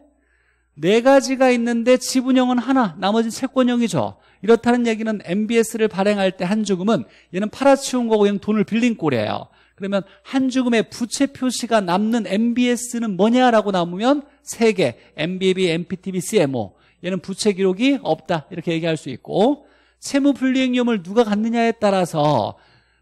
네 가지가 있는데 지분형은 하나, 나머지 채권형이죠. 이렇다는 얘기는 MBS를 발행할 때 한 주금은 얘는 팔아치운 거고 그냥 돈을 빌린 꼴이에요. 그러면 한 주금의 부채 표시가 남는 MBS는 뭐냐라고 남으면 세개 MBB, MPTB, CMO 얘는 부채 기록이 없다 이렇게 얘기할 수 있고 채무 불이행위험을 누가 갖느냐에 따라서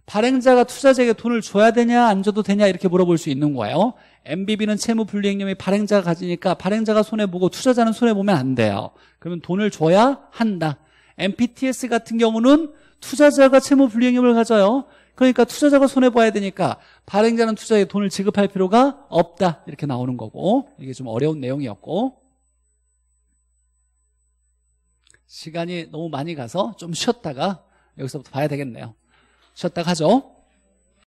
발행자가 투자자에게 돈을 줘야 되냐 안 줘도 되냐 이렇게 물어볼 수 있는 거예요 MBB는 채무 불이행념이 발행자가 가지니까 발행자가 손해보고 투자자는 손해보면 안 돼요. 그러면 돈을 줘야 한다. MPTS 같은 경우는 투자자가 채무 불이행념을 가져요. 그러니까 투자자가 손해봐야 되니까 발행자는 투자에 돈을 지급할 필요가 없다. 이렇게 나오는 거고 이게 좀 어려운 내용이었고 시간이 너무 많이 가서 좀 쉬었다가 여기서부터 봐야 되겠네요. 쉬었다가 하죠.